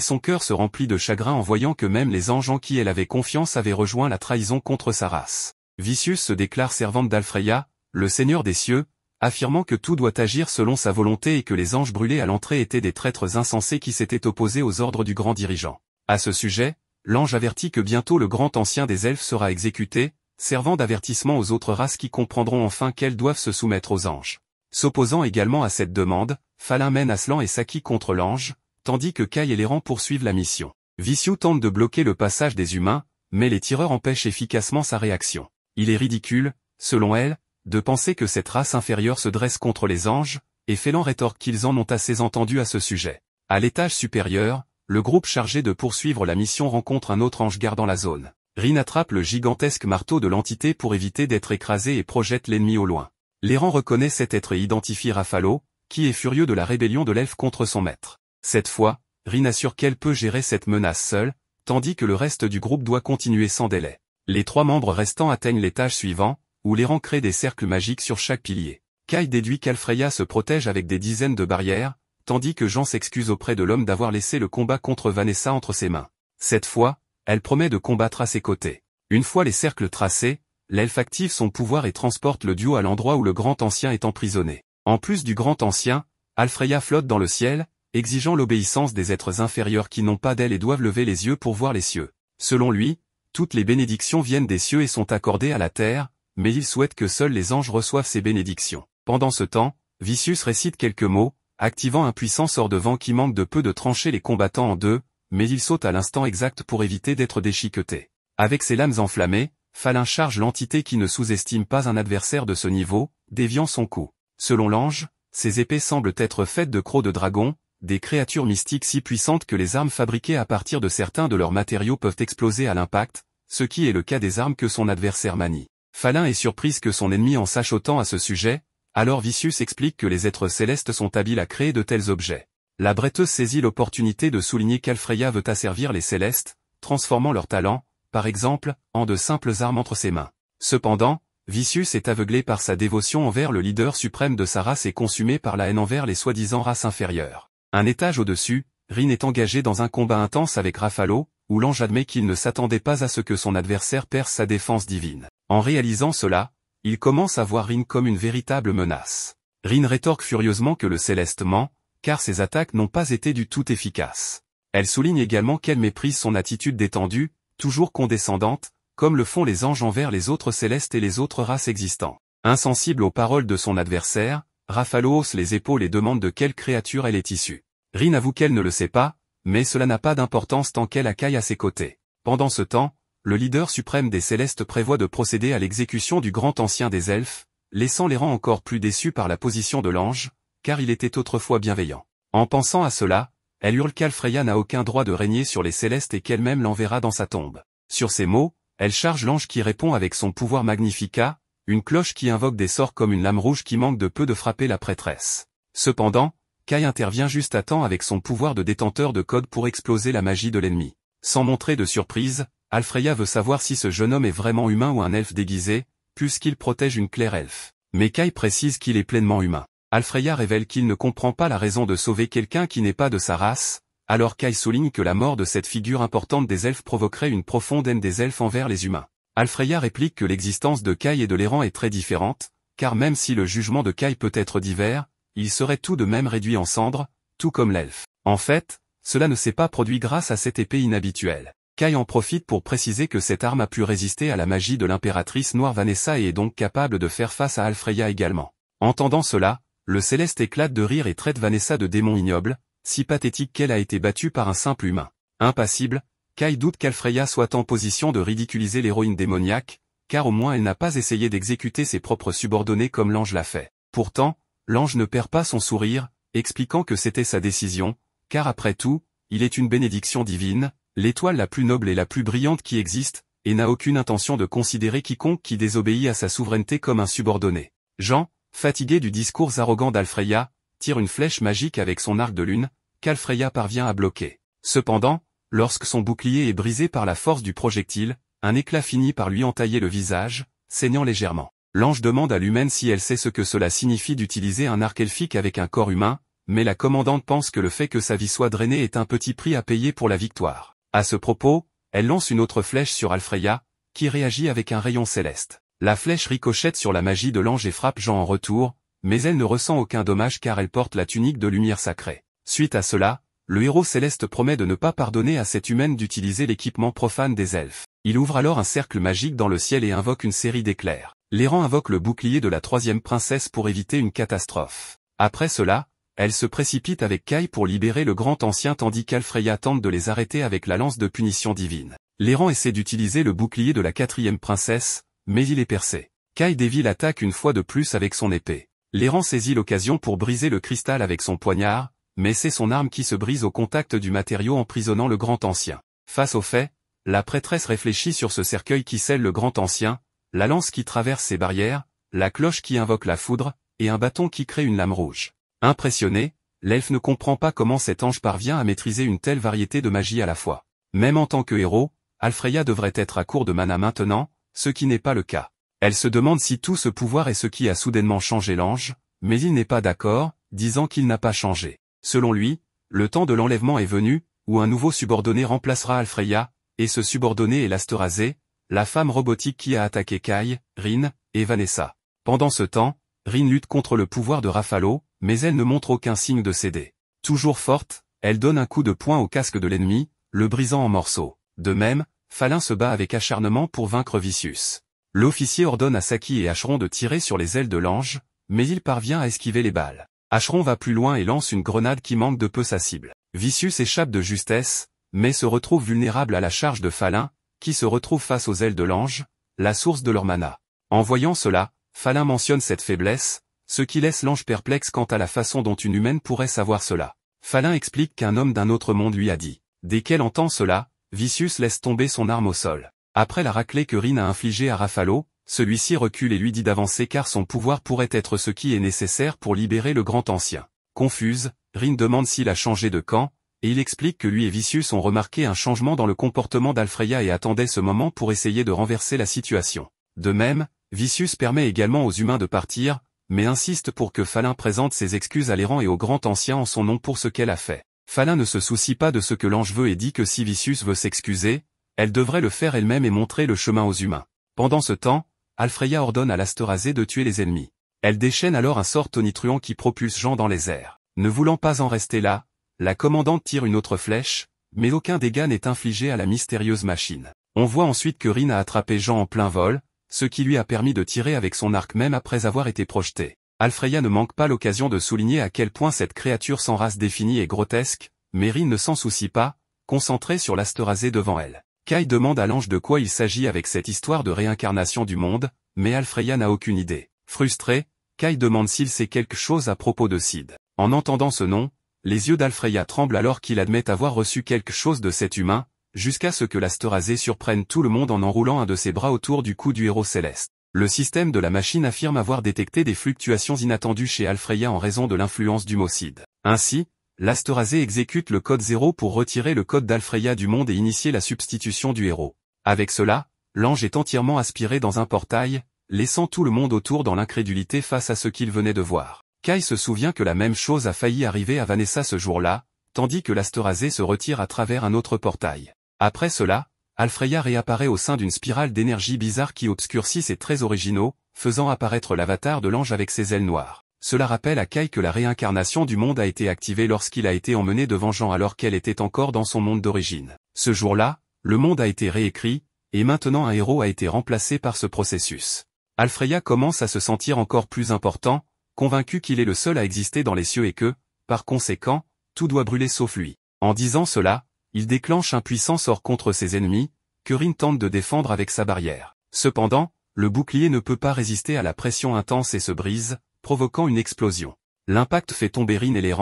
Speaker 1: son cœur se remplit de chagrin en voyant que même les anges en qui elle avait confiance avaient rejoint la trahison contre sa race. Vicius se déclare servante d'Alfreya, le seigneur des cieux, affirmant que tout doit agir selon sa volonté et que les anges brûlés à l'entrée étaient des traîtres insensés qui s'étaient opposés aux ordres du grand dirigeant. À ce sujet, l'ange avertit que bientôt le grand ancien des elfes sera exécuté, servant d'avertissement aux autres races qui comprendront enfin qu'elles doivent se soumettre aux anges. S'opposant également à cette demande, Falin mène Aslan et Saki contre l'ange, tandis que Kai et rangs poursuivent la mission. Viciou tente de bloquer le passage des humains, mais les tireurs empêchent efficacement sa réaction. Il est ridicule, selon elle, de penser que cette race inférieure se dresse contre les anges, et Félan rétorque qu'ils en ont assez entendu à ce sujet. À l'étage supérieur, le groupe chargé de poursuivre la mission rencontre un autre ange gardant la zone. Rin attrape le gigantesque marteau de l'entité pour éviter d'être écrasé et projette l'ennemi au loin. L'Iran reconnaît cet être et identifie Rafalo, qui est furieux de la rébellion de l'elfe contre son maître. Cette fois, Rin assure qu'elle peut gérer cette menace seule, tandis que le reste du groupe doit continuer sans délai. Les trois membres restants atteignent l'étage suivant, où l'Iran crée des cercles magiques sur chaque pilier. Kai déduit qu'Alfreya se protège avec des dizaines de barrières, tandis que Jean s'excuse auprès de l'homme d'avoir laissé le combat contre Vanessa entre ses mains. Cette fois, elle promet de combattre à ses côtés. Une fois les cercles tracés, l'elfe active son pouvoir et transporte le duo à l'endroit où le Grand Ancien est emprisonné. En plus du Grand Ancien, Alfreya flotte dans le ciel, exigeant l'obéissance des êtres inférieurs qui n'ont pas d'aile et doivent lever les yeux pour voir les cieux. Selon lui, toutes les bénédictions viennent des cieux et sont accordées à la terre, mais il souhaite que seuls les anges reçoivent ces bénédictions. Pendant ce temps, Vicius récite quelques mots, activant un puissant sort de vent qui manque de peu de trancher les combattants en deux, mais il saute à l'instant exact pour éviter d'être déchiqueté. Avec ses lames enflammées, Falin charge l'entité qui ne sous-estime pas un adversaire de ce niveau, déviant son coup. Selon l'ange, ces épées semblent être faites de crocs de dragons, des créatures mystiques si puissantes que les armes fabriquées à partir de certains de leurs matériaux peuvent exploser à l'impact, ce qui est le cas des armes que son adversaire manie. Falin est surprise que son ennemi en sache autant à ce sujet, alors Vicious explique que les êtres célestes sont habiles à créer de tels objets. La bretteuse saisit l'opportunité de souligner qu'Alfreya veut asservir les célestes, transformant leurs talents, par exemple, en de simples armes entre ses mains. Cependant, Vicious est aveuglé par sa dévotion envers le leader suprême de sa race et consumé par la haine envers les soi-disant races inférieures. Un étage au-dessus, Rin est engagé dans un combat intense avec Raffalo, où l'ange admet qu'il ne s'attendait pas à ce que son adversaire perde sa défense divine. En réalisant cela, il commence à voir Rin comme une véritable menace. Rin rétorque furieusement que le Céleste ment, car ses attaques n'ont pas été du tout efficaces. Elle souligne également qu'elle méprise son attitude détendue, toujours condescendante, comme le font les anges envers les autres célestes et les autres races existantes. Insensible aux paroles de son adversaire, raphaël hausse les épaules et demande de quelle créature elle est issue. Rin avoue qu'elle ne le sait pas, mais cela n'a pas d'importance tant qu'elle accaille à ses côtés. Pendant ce temps, le leader suprême des Célestes prévoit de procéder à l'exécution du grand ancien des Elfes, laissant les rangs encore plus déçus par la position de l'ange, car il était autrefois bienveillant. En pensant à cela, elle hurle qu'Alfreya n'a aucun droit de régner sur les célestes et qu'elle-même l'enverra dans sa tombe. Sur ces mots, elle charge l'ange qui répond avec son pouvoir magnifica, une cloche qui invoque des sorts comme une lame rouge qui manque de peu de frapper la prêtresse. Cependant, Kai intervient juste à temps avec son pouvoir de détenteur de code pour exploser la magie de l'ennemi. Sans montrer de surprise, Alfreya veut savoir si ce jeune homme est vraiment humain ou un elfe déguisé, puisqu'il protège une claire elfe. Mais Kai précise qu'il est pleinement humain. Alfreya révèle qu'il ne comprend pas la raison de sauver quelqu'un qui n'est pas de sa race, alors Kai souligne que la mort de cette figure importante des elfes provoquerait une profonde haine des elfes envers les humains. Alfreya réplique que l'existence de Kai et de l'errant est très différente, car même si le jugement de Kai peut être divers, il serait tout de même réduit en cendres, tout comme l'elfe. En fait, cela ne s'est pas produit grâce à cette épée inhabituelle. Kai en profite pour préciser que cette arme a pu résister à la magie de l'impératrice noire Vanessa et est donc capable de faire face à Alfreya également. Entendant cela, le céleste éclate de rire et traite Vanessa de démon ignoble, si pathétique qu'elle a été battue par un simple humain. Impassible, Kai doute qu'Alfreya soit en position de ridiculiser l'héroïne démoniaque, car au moins elle n'a pas essayé d'exécuter ses propres subordonnés comme l'ange l'a fait. Pourtant, l'ange ne perd pas son sourire, expliquant que c'était sa décision, car après tout, il est une bénédiction divine, l'étoile la plus noble et la plus brillante qui existe, et n'a aucune intention de considérer quiconque qui désobéit à sa souveraineté comme un subordonné. Jean, fatigué du discours arrogant d'Alfreya, tire une flèche magique avec son arc de lune, qu'Alfreya parvient à bloquer. Cependant, lorsque son bouclier est brisé par la force du projectile, un éclat finit par lui entailler le visage, saignant légèrement. L'ange demande à l'humaine si elle sait ce que cela signifie d'utiliser un arc elfique avec un corps humain, mais la commandante pense que le fait que sa vie soit drainée est un petit prix à payer pour la victoire. À ce propos, elle lance une autre flèche sur Alfreya, qui réagit avec un rayon céleste. La flèche ricochette sur la magie de l'ange et frappe Jean en retour, mais elle ne ressent aucun dommage car elle porte la tunique de lumière sacrée. Suite à cela, le héros céleste promet de ne pas pardonner à cette humaine d'utiliser l'équipement profane des elfes. Il ouvre alors un cercle magique dans le ciel et invoque une série d'éclairs. L'errant invoque le bouclier de la troisième princesse pour éviter une catastrophe. Après cela, elle se précipite avec Kai pour libérer le grand ancien tandis qu'Alfreya tente de les arrêter avec la lance de punition divine. L'errant essaie d'utiliser le bouclier de la quatrième princesse, mais il est percé. Kai Devil attaque une fois de plus avec son épée. L'errant saisit l'occasion pour briser le cristal avec son poignard, mais c'est son arme qui se brise au contact du matériau emprisonnant le grand ancien. Face au fait, la prêtresse réfléchit sur ce cercueil qui scelle le grand ancien, la lance qui traverse ses barrières, la cloche qui invoque la foudre, et un bâton qui crée une lame rouge. Impressionné, l'elfe ne comprend pas comment cet ange parvient à maîtriser une telle variété de magie à la fois. Même en tant que héros, Alfreya devrait être à court de mana maintenant, ce qui n'est pas le cas. Elle se demande si tout ce pouvoir est ce qui a soudainement changé l'ange, mais il n'est pas d'accord, disant qu'il n'a pas changé. Selon lui, le temps de l'enlèvement est venu, où un nouveau subordonné remplacera Alfreya, et ce subordonné est l'Astorazé, la femme robotique qui a attaqué Kai, Rin, et Vanessa. Pendant ce temps, Rin lutte contre le pouvoir de Raffalo, mais elle ne montre aucun signe de céder. Toujours forte, elle donne un coup de poing au casque de l'ennemi, le brisant en morceaux. De même, Falin se bat avec acharnement pour vaincre Vicius. L'officier ordonne à Saki et Acheron de tirer sur les ailes de l'ange, mais il parvient à esquiver les balles. Acheron va plus loin et lance une grenade qui manque de peu sa cible. Vicius échappe de justesse, mais se retrouve vulnérable à la charge de Falin, qui se retrouve face aux ailes de l'ange, la source de leur mana. En voyant cela, Falin mentionne cette faiblesse, ce qui laisse l'ange perplexe quant à la façon dont une humaine pourrait savoir cela. Falin explique qu'un homme d'un autre monde lui a dit. Dès qu'elle entend cela, Vicious laisse tomber son arme au sol. Après la raclée que Rin a infligée à Rafalo, celui-ci recule et lui dit d'avancer car son pouvoir pourrait être ce qui est nécessaire pour libérer le grand ancien. Confuse, Rin demande s'il a changé de camp, et il explique que lui et Vicious ont remarqué un changement dans le comportement d'Alfreya et attendaient ce moment pour essayer de renverser la situation. De même, Vicious permet également aux humains de partir, mais insiste pour que Falin présente ses excuses à l'errant et au grand ancien en son nom pour ce qu'elle a fait. Falin ne se soucie pas de ce que l'ange veut et dit que si Vicius veut s'excuser, elle devrait le faire elle-même et montrer le chemin aux humains. Pendant ce temps, Alfreya ordonne à l'Astorazé de tuer les ennemis. Elle déchaîne alors un sort tonitruant qui propulse Jean dans les airs. Ne voulant pas en rester là, la commandante tire une autre flèche, mais aucun dégât n'est infligé à la mystérieuse machine. On voit ensuite que Rin a attrapé Jean en plein vol, ce qui lui a permis de tirer avec son arc même après avoir été projeté. Alfreya ne manque pas l'occasion de souligner à quel point cette créature sans race définie est grotesque, Mary ne s'en soucie pas, concentrée sur l'Astorazé devant elle. Kai demande à l'ange de quoi il s'agit avec cette histoire de réincarnation du monde, mais Alfreya n'a aucune idée. Frustré, Kai demande s'il sait quelque chose à propos de Cid. En entendant ce nom, les yeux d'Alfreya tremblent alors qu'il admet avoir reçu quelque chose de cet humain, jusqu'à ce que l'Astorazé surprenne tout le monde en enroulant un de ses bras autour du cou du héros céleste. Le système de la machine affirme avoir détecté des fluctuations inattendues chez Alfreya en raison de l'influence du mocide. Ainsi, l'Astorazé exécute le code 0 pour retirer le code d'Alfreya du monde et initier la substitution du héros. Avec cela, l'ange est entièrement aspiré dans un portail, laissant tout le monde autour dans l'incrédulité face à ce qu'il venait de voir. Kai se souvient que la même chose a failli arriver à Vanessa ce jour-là, tandis que l'Astorazé se retire à travers un autre portail. Après cela, Alfreya réapparaît au sein d'une spirale d'énergie bizarre qui obscurcit ses traits originaux, faisant apparaître l'avatar de l'ange avec ses ailes noires. Cela rappelle à Kai que la réincarnation du monde a été activée lorsqu'il a été emmené devant Jean alors qu'elle était encore dans son monde d'origine. Ce jour-là, le monde a été réécrit, et maintenant un héros a été remplacé par ce processus. Alfreya commence à se sentir encore plus important, convaincu qu'il est le seul à exister dans les cieux et que, par conséquent, tout doit brûler sauf lui. En disant cela, il déclenche un puissant sort contre ses ennemis, que Rin tente de défendre avec sa barrière. Cependant, le bouclier ne peut pas résister à la pression intense et se brise, provoquant une explosion. L'impact fait tomber Rin et les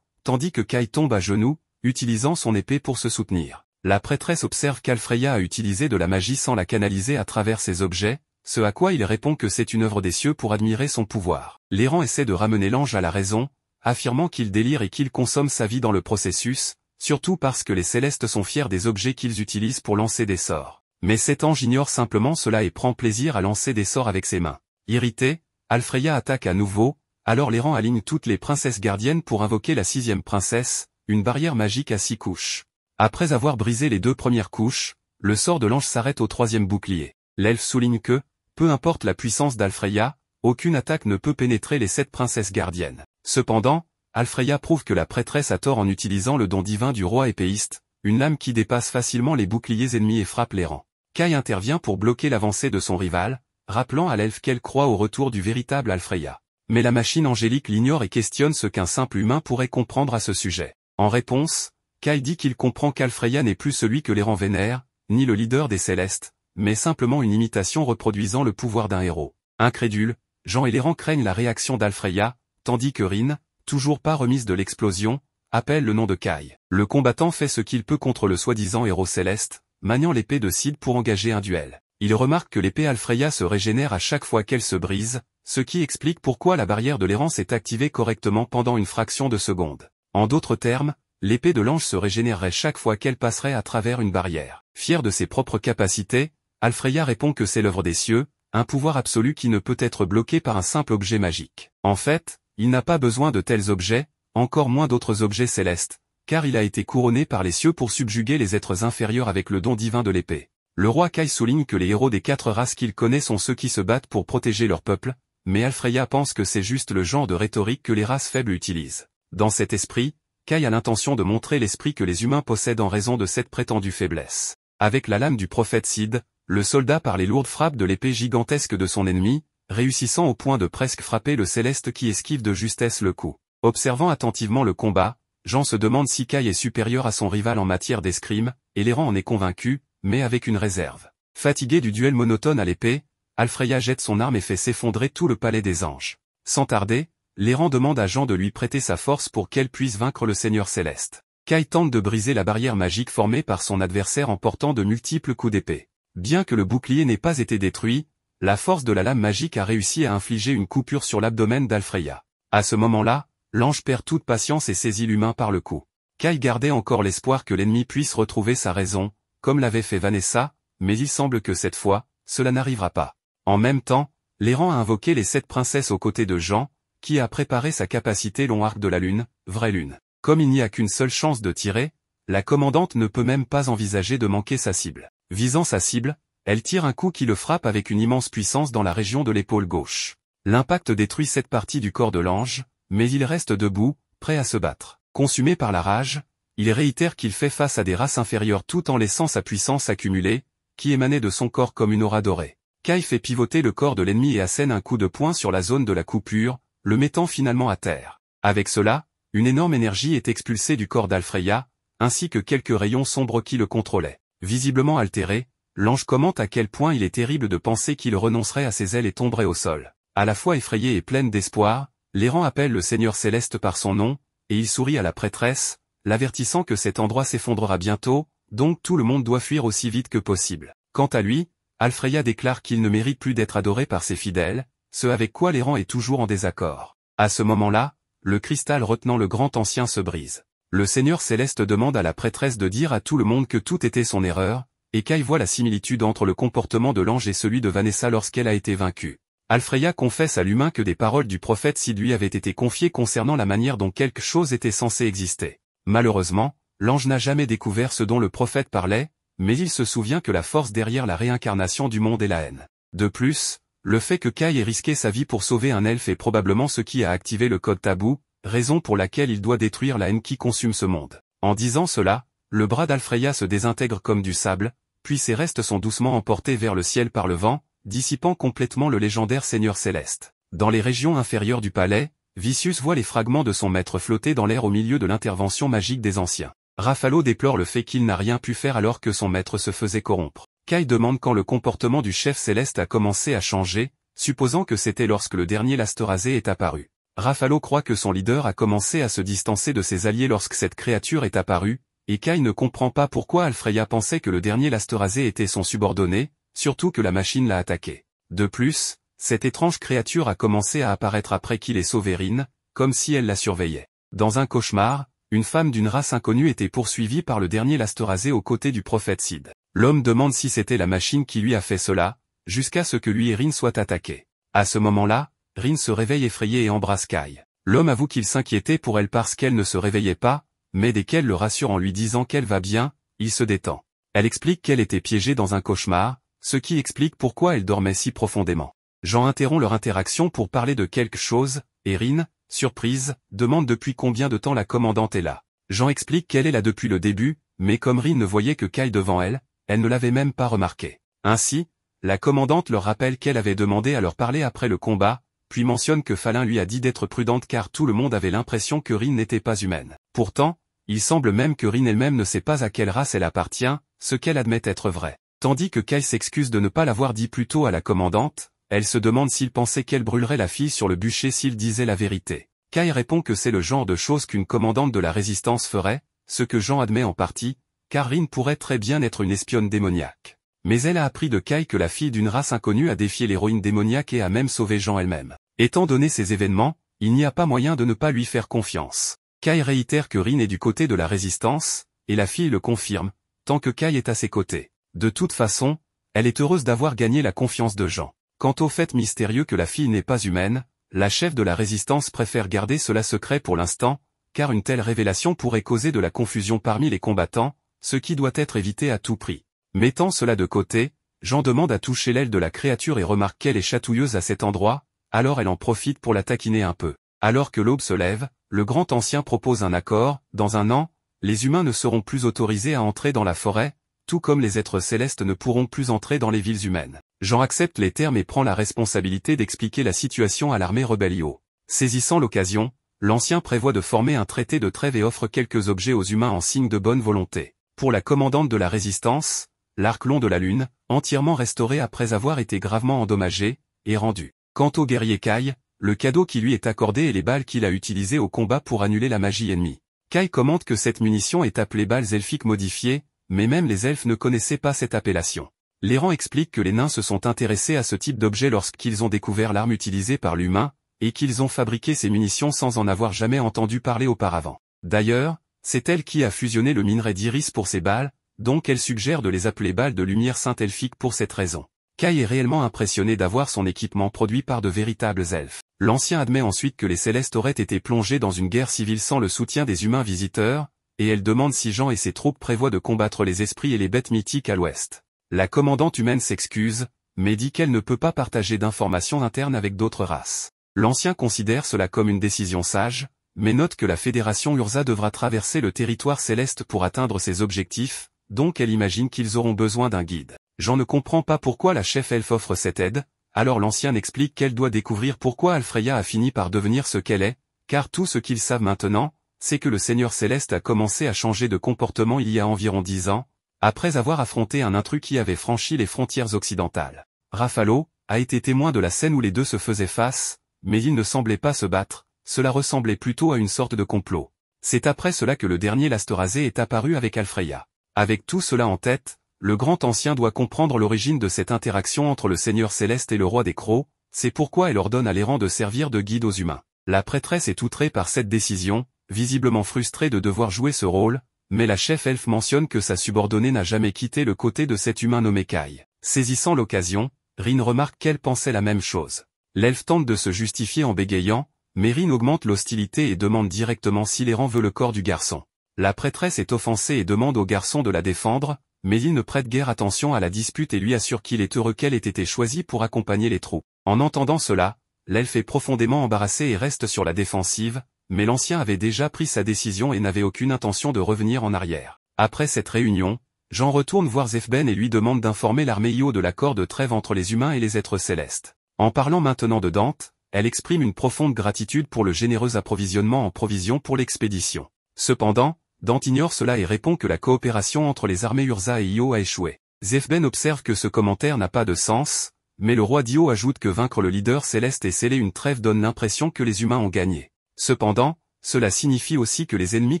Speaker 1: tandis que Kai tombe à genoux, utilisant son épée pour se soutenir. La prêtresse observe qu'Alfreya a utilisé de la magie sans la canaliser à travers ses objets, ce à quoi il répond que c'est une œuvre des cieux pour admirer son pouvoir. L'errant essaie de ramener l'ange à la raison, affirmant qu'il délire et qu'il consomme sa vie dans le processus, surtout parce que les célestes sont fiers des objets qu'ils utilisent pour lancer des sorts. Mais cet ange ignore simplement cela et prend plaisir à lancer des sorts avec ses mains. Irrité, Alfreya attaque à nouveau, alors les rangs alignent toutes les princesses gardiennes pour invoquer la sixième princesse, une barrière magique à six couches. Après avoir brisé les deux premières couches, le sort de l'ange s'arrête au troisième bouclier. L'elfe souligne que, peu importe la puissance d'Alfreya, aucune attaque ne peut pénétrer les sept princesses gardiennes. Cependant, Alfreya prouve que la prêtresse a tort en utilisant le don divin du roi épéiste, une lame qui dépasse facilement les boucliers ennemis et frappe les rangs. Kai intervient pour bloquer l'avancée de son rival, rappelant à l'elfe qu'elle croit au retour du véritable Alfreya. Mais la machine angélique l'ignore et questionne ce qu'un simple humain pourrait comprendre à ce sujet. En réponse, Kai dit qu'il comprend qu'Alfreya n'est plus celui que les rangs vénèrent, ni le leader des Célestes, mais simplement une imitation reproduisant le pouvoir d'un héros. Incrédule, Jean et Léran craignent la réaction d'Alfreya, tandis que Rin, toujours pas remise de l'explosion, appelle le nom de Kai. Le combattant fait ce qu'il peut contre le soi-disant héros céleste, maniant l'épée de Sid pour engager un duel. Il remarque que l'épée Alfreya se régénère à chaque fois qu'elle se brise, ce qui explique pourquoi la barrière de l'errance est activée correctement pendant une fraction de seconde. En d'autres termes, l'épée de l'ange se régénérerait chaque fois qu'elle passerait à travers une barrière. Fier de ses propres capacités, Alfreya répond que c'est l'œuvre des cieux, un pouvoir absolu qui ne peut être bloqué par un simple objet magique. En fait, il n'a pas besoin de tels objets, encore moins d'autres objets célestes, car il a été couronné par les cieux pour subjuguer les êtres inférieurs avec le don divin de l'épée. Le roi Kai souligne que les héros des quatre races qu'il connaît sont ceux qui se battent pour protéger leur peuple, mais Alfreya pense que c'est juste le genre de rhétorique que les races faibles utilisent. Dans cet esprit, Kai a l'intention de montrer l'esprit que les humains possèdent en raison de cette prétendue faiblesse. Avec la lame du prophète Sid, le soldat par les lourdes frappes de l'épée gigantesque de son ennemi, réussissant au point de presque frapper le Céleste qui esquive de justesse le coup. Observant attentivement le combat, Jean se demande si Kai est supérieur à son rival en matière d'escrime, et Léran en est convaincu, mais avec une réserve. Fatigué du duel monotone à l'épée, Alfreya jette son arme et fait s'effondrer tout le palais des anges. Sans tarder, Léran demande à Jean de lui prêter sa force pour qu'elle puisse vaincre le Seigneur Céleste. Kai tente de briser la barrière magique formée par son adversaire en portant de multiples coups d'épée. Bien que le bouclier n'ait pas été détruit, la force de la lame magique a réussi à infliger une coupure sur l'abdomen d'Alfreya. À ce moment-là, l'ange perd toute patience et saisit l'humain par le cou. Kai gardait encore l'espoir que l'ennemi puisse retrouver sa raison, comme l'avait fait Vanessa, mais il semble que cette fois, cela n'arrivera pas. En même temps, l'errant a invoqué les sept princesses aux côtés de Jean, qui a préparé sa capacité long arc de la lune, vraie lune. Comme il n'y a qu'une seule chance de tirer, la commandante ne peut même pas envisager de manquer sa cible. Visant sa cible, elle tire un coup qui le frappe avec une immense puissance dans la région de l'épaule gauche. L'impact détruit cette partie du corps de l'ange, mais il reste debout, prêt à se battre. Consumé par la rage, il réitère qu'il fait face à des races inférieures tout en laissant sa puissance accumulée, qui émanait de son corps comme une aura dorée. Kai fait pivoter le corps de l'ennemi et assène un coup de poing sur la zone de la coupure, le mettant finalement à terre. Avec cela, une énorme énergie est expulsée du corps d'Alfreya, ainsi que quelques rayons sombres qui le contrôlaient. Visiblement altérés, l'ange commente à quel point il est terrible de penser qu'il renoncerait à ses ailes et tomberait au sol. À la fois effrayé et pleine d'espoir, l'errant appelle le Seigneur céleste par son nom, et il sourit à la prêtresse, l'avertissant que cet endroit s'effondrera bientôt, donc tout le monde doit fuir aussi vite que possible. Quant à lui, Alfreya déclare qu'il ne mérite plus d'être adoré par ses fidèles, ce avec quoi l'errant est toujours en désaccord. À ce moment-là, le cristal retenant le grand ancien se brise. Le Seigneur céleste demande à la prêtresse de dire à tout le monde que tout était son erreur, Kai voit la similitude entre le comportement de l'ange et celui de Vanessa lorsqu'elle a été vaincue. Alfreya confesse à l'humain que des paroles du prophète si lui avaient été confiées concernant la manière dont quelque chose était censé exister. Malheureusement, l'ange n'a jamais découvert ce dont le prophète parlait, mais il se souvient que la force derrière la réincarnation du monde est la haine. De plus, le fait que Kai ait risqué sa vie pour sauver un elfe est probablement ce qui a activé le code tabou, raison pour laquelle il doit détruire la haine qui consume ce monde. En disant cela, le bras d'Alfreya se désintègre comme du sable, puis ses restes sont doucement emportés vers le ciel par le vent, dissipant complètement le légendaire Seigneur céleste. Dans les régions inférieures du palais, Vicius voit les fragments de son maître flotter dans l'air au milieu de l'intervention magique des anciens. Raffalo déplore le fait qu'il n'a rien pu faire alors que son maître se faisait corrompre. Kai demande quand le comportement du chef céleste a commencé à changer, supposant que c'était lorsque le dernier Lastorazé est apparu. Raffalo croit que son leader a commencé à se distancer de ses alliés lorsque cette créature est apparue, et Kai ne comprend pas pourquoi Alfreya pensait que le dernier Lasterasé était son subordonné, surtout que la machine l'a attaqué. De plus, cette étrange créature a commencé à apparaître après qu'il ait sauvé Rin, comme si elle la surveillait. Dans un cauchemar, une femme d'une race inconnue était poursuivie par le dernier Lasterasé aux côtés du prophète Sid. L'homme demande si c'était la machine qui lui a fait cela, jusqu'à ce que lui et Rin soient attaqués. À ce moment-là, Rin se réveille effrayée et embrasse Kai. L'homme avoue qu'il s'inquiétait pour elle parce qu'elle ne se réveillait pas, mais desquels le rassure en lui disant qu'elle va bien, il se détend. Elle explique qu'elle était piégée dans un cauchemar, ce qui explique pourquoi elle dormait si profondément. Jean interrompt leur interaction pour parler de quelque chose, Rin, surprise, demande depuis combien de temps la commandante est là. Jean explique qu'elle est là depuis le début, mais comme Rin ne voyait que Kyle devant elle, elle ne l'avait même pas remarqué. Ainsi, la commandante leur rappelle qu'elle avait demandé à leur parler après le combat, puis mentionne que Falin lui a dit d'être prudente car tout le monde avait l'impression que Rin n'était pas humaine. Pourtant, il semble même que Rin elle-même ne sait pas à quelle race elle appartient, ce qu'elle admet être vrai. Tandis que Kai s'excuse de ne pas l'avoir dit plus tôt à la commandante, elle se demande s'il pensait qu'elle brûlerait la fille sur le bûcher s'il disait la vérité. Kai répond que c'est le genre de choses qu'une commandante de la résistance ferait, ce que Jean admet en partie, car Rin pourrait très bien être une espionne démoniaque. Mais elle a appris de Kai que la fille d'une race inconnue a défié l'héroïne démoniaque et a même sauvé Jean elle-même. Étant donné ces événements, il n'y a pas moyen de ne pas lui faire confiance. Kai réitère que Rin est du côté de la résistance, et la fille le confirme, tant que Kai est à ses côtés. De toute façon, elle est heureuse d'avoir gagné la confiance de Jean. Quant au fait mystérieux que la fille n'est pas humaine, la chef de la résistance préfère garder cela secret pour l'instant, car une telle révélation pourrait causer de la confusion parmi les combattants, ce qui doit être évité à tout prix. Mettant cela de côté, Jean demande à toucher l'aile de la créature et remarque qu'elle est chatouilleuse à cet endroit, alors elle en profite pour la taquiner un peu. Alors que l'aube se lève, le grand ancien propose un accord, dans un an, les humains ne seront plus autorisés à entrer dans la forêt, tout comme les êtres célestes ne pourront plus entrer dans les villes humaines. Jean accepte les termes et prend la responsabilité d'expliquer la situation à l'armée rebellio. Saisissant l'occasion, l'ancien prévoit de former un traité de trêve et offre quelques objets aux humains en signe de bonne volonté. Pour la commandante de la résistance, l'arc long de la Lune, entièrement restauré après avoir été gravement endommagé, est rendu. Quant au guerrier Kai, le cadeau qui lui est accordé et les balles qu'il a utilisées au combat pour annuler la magie ennemie. Kai commente que cette munition est appelée balles elfiques modifiées, mais même les elfes ne connaissaient pas cette appellation. L'errant explique que les nains se sont intéressés à ce type d'objet lorsqu'ils ont découvert l'arme utilisée par l'humain, et qu'ils ont fabriqué ces munitions sans en avoir jamais entendu parler auparavant. D'ailleurs, c'est elle qui a fusionné le minerai d'iris pour ces balles, donc elle suggère de les appeler balles de lumière sainte elfique pour cette raison. Kai est réellement impressionné d'avoir son équipement produit par de véritables elfes. L'ancien admet ensuite que les Célestes auraient été plongés dans une guerre civile sans le soutien des humains visiteurs, et elle demande si Jean et ses troupes prévoient de combattre les esprits et les bêtes mythiques à l'ouest. La commandante humaine s'excuse, mais dit qu'elle ne peut pas partager d'informations internes avec d'autres races. L'ancien considère cela comme une décision sage, mais note que la Fédération Urza devra traverser le territoire céleste pour atteindre ses objectifs, donc elle imagine qu'ils auront besoin d'un guide. J'en ne comprends pas pourquoi la chef elfe offre cette aide, alors l'ancien explique qu'elle doit découvrir pourquoi Alfreya a fini par devenir ce qu'elle est, car tout ce qu'ils savent maintenant, c'est que le Seigneur Céleste a commencé à changer de comportement il y a environ dix ans, après avoir affronté un intrus qui avait franchi les frontières occidentales. Raffalo a été témoin de la scène où les deux se faisaient face, mais ils ne semblaient pas se battre, cela ressemblait plutôt à une sorte de complot. C'est après cela que le dernier l'Astorazé est apparu avec Alfreya. Avec tout cela en tête, le grand ancien doit comprendre l'origine de cette interaction entre le Seigneur céleste et le roi des crocs, c'est pourquoi elle ordonne à l'errant de servir de guide aux humains. La prêtresse est outrée par cette décision, visiblement frustrée de devoir jouer ce rôle, mais la chef elfe mentionne que sa subordonnée n'a jamais quitté le côté de cet humain nommé Kai. Saisissant l'occasion, Rin remarque qu'elle pensait la même chose. L'elfe tente de se justifier en bégayant, mais Rin augmente l'hostilité et demande directement si l'errant veut le corps du garçon. La prêtresse est offensée et demande au garçon de la défendre, mais il ne prête guère attention à la dispute et lui assure qu'il est heureux qu'elle ait été choisie pour accompagner les troupes. En entendant cela, l'elfe est profondément embarrassé et reste sur la défensive, mais l'ancien avait déjà pris sa décision et n'avait aucune intention de revenir en arrière. Après cette réunion, Jean retourne voir Zefben et lui demande d'informer l'armée Io de l'accord de trêve entre les humains et les êtres célestes. En parlant maintenant de Dante, elle exprime une profonde gratitude pour le généreux approvisionnement en provisions pour l'expédition. Cependant, Dante ignore cela et répond que la coopération entre les armées Urza et Io a échoué. Zefben observe que ce commentaire n'a pas de sens, mais le roi Dio ajoute que vaincre le leader céleste et sceller une trêve donne l'impression que les humains ont gagné. Cependant, cela signifie aussi que les ennemis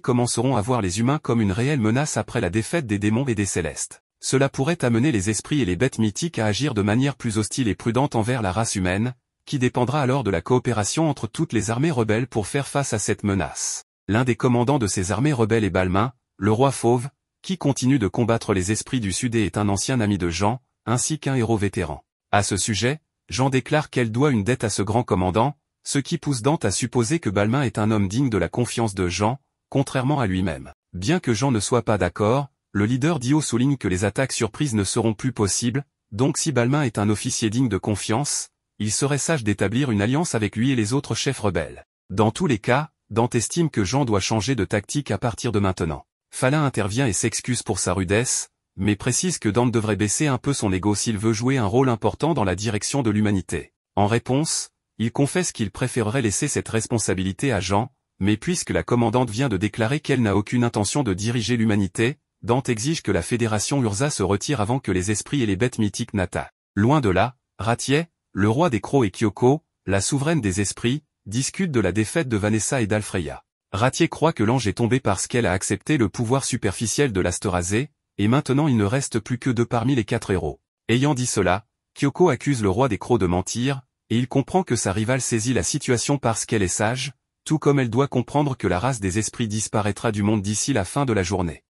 Speaker 1: commenceront à voir les humains comme une réelle menace après la défaite des démons et des célestes. Cela pourrait amener les esprits et les bêtes mythiques à agir de manière plus hostile et prudente envers la race humaine, qui dépendra alors de la coopération entre toutes les armées rebelles pour faire face à cette menace l'un des commandants de ces armées rebelles est Balmain, le roi fauve, qui continue de combattre les esprits du Sud et est un ancien ami de Jean, ainsi qu'un héros vétéran. À ce sujet, Jean déclare qu'elle doit une dette à ce grand commandant, ce qui pousse Dante à supposer que Balmain est un homme digne de la confiance de Jean, contrairement à lui-même. Bien que Jean ne soit pas d'accord, le leader d'Io souligne que les attaques surprises ne seront plus possibles, donc si Balmain est un officier digne de confiance, il serait sage d'établir une alliance avec lui et les autres chefs rebelles. Dans tous les cas, Dante estime que Jean doit changer de tactique à partir de maintenant. falla intervient et s'excuse pour sa rudesse, mais précise que Dante devrait baisser un peu son ego s'il veut jouer un rôle important dans la direction de l'humanité. En réponse, il confesse qu'il préférerait laisser cette responsabilité à Jean, mais puisque la commandante vient de déclarer qu'elle n'a aucune intention de diriger l'humanité, Dante exige que la Fédération Urza se retire avant que les esprits et les bêtes mythiques n'attaquent. Loin de là, Ratier, le roi des Crocs et Kyoko, la souveraine des esprits, discute de la défaite de Vanessa et d'Alfreya. Ratier croit que l'ange est tombé parce qu'elle a accepté le pouvoir superficiel de l'Astorazé, et maintenant il ne reste plus que deux parmi les quatre héros. Ayant dit cela, Kyoko accuse le roi des crocs de mentir, et il comprend que sa rivale saisit la situation parce qu'elle est sage, tout comme elle doit comprendre que la race des esprits disparaîtra du monde d'ici la fin de la journée.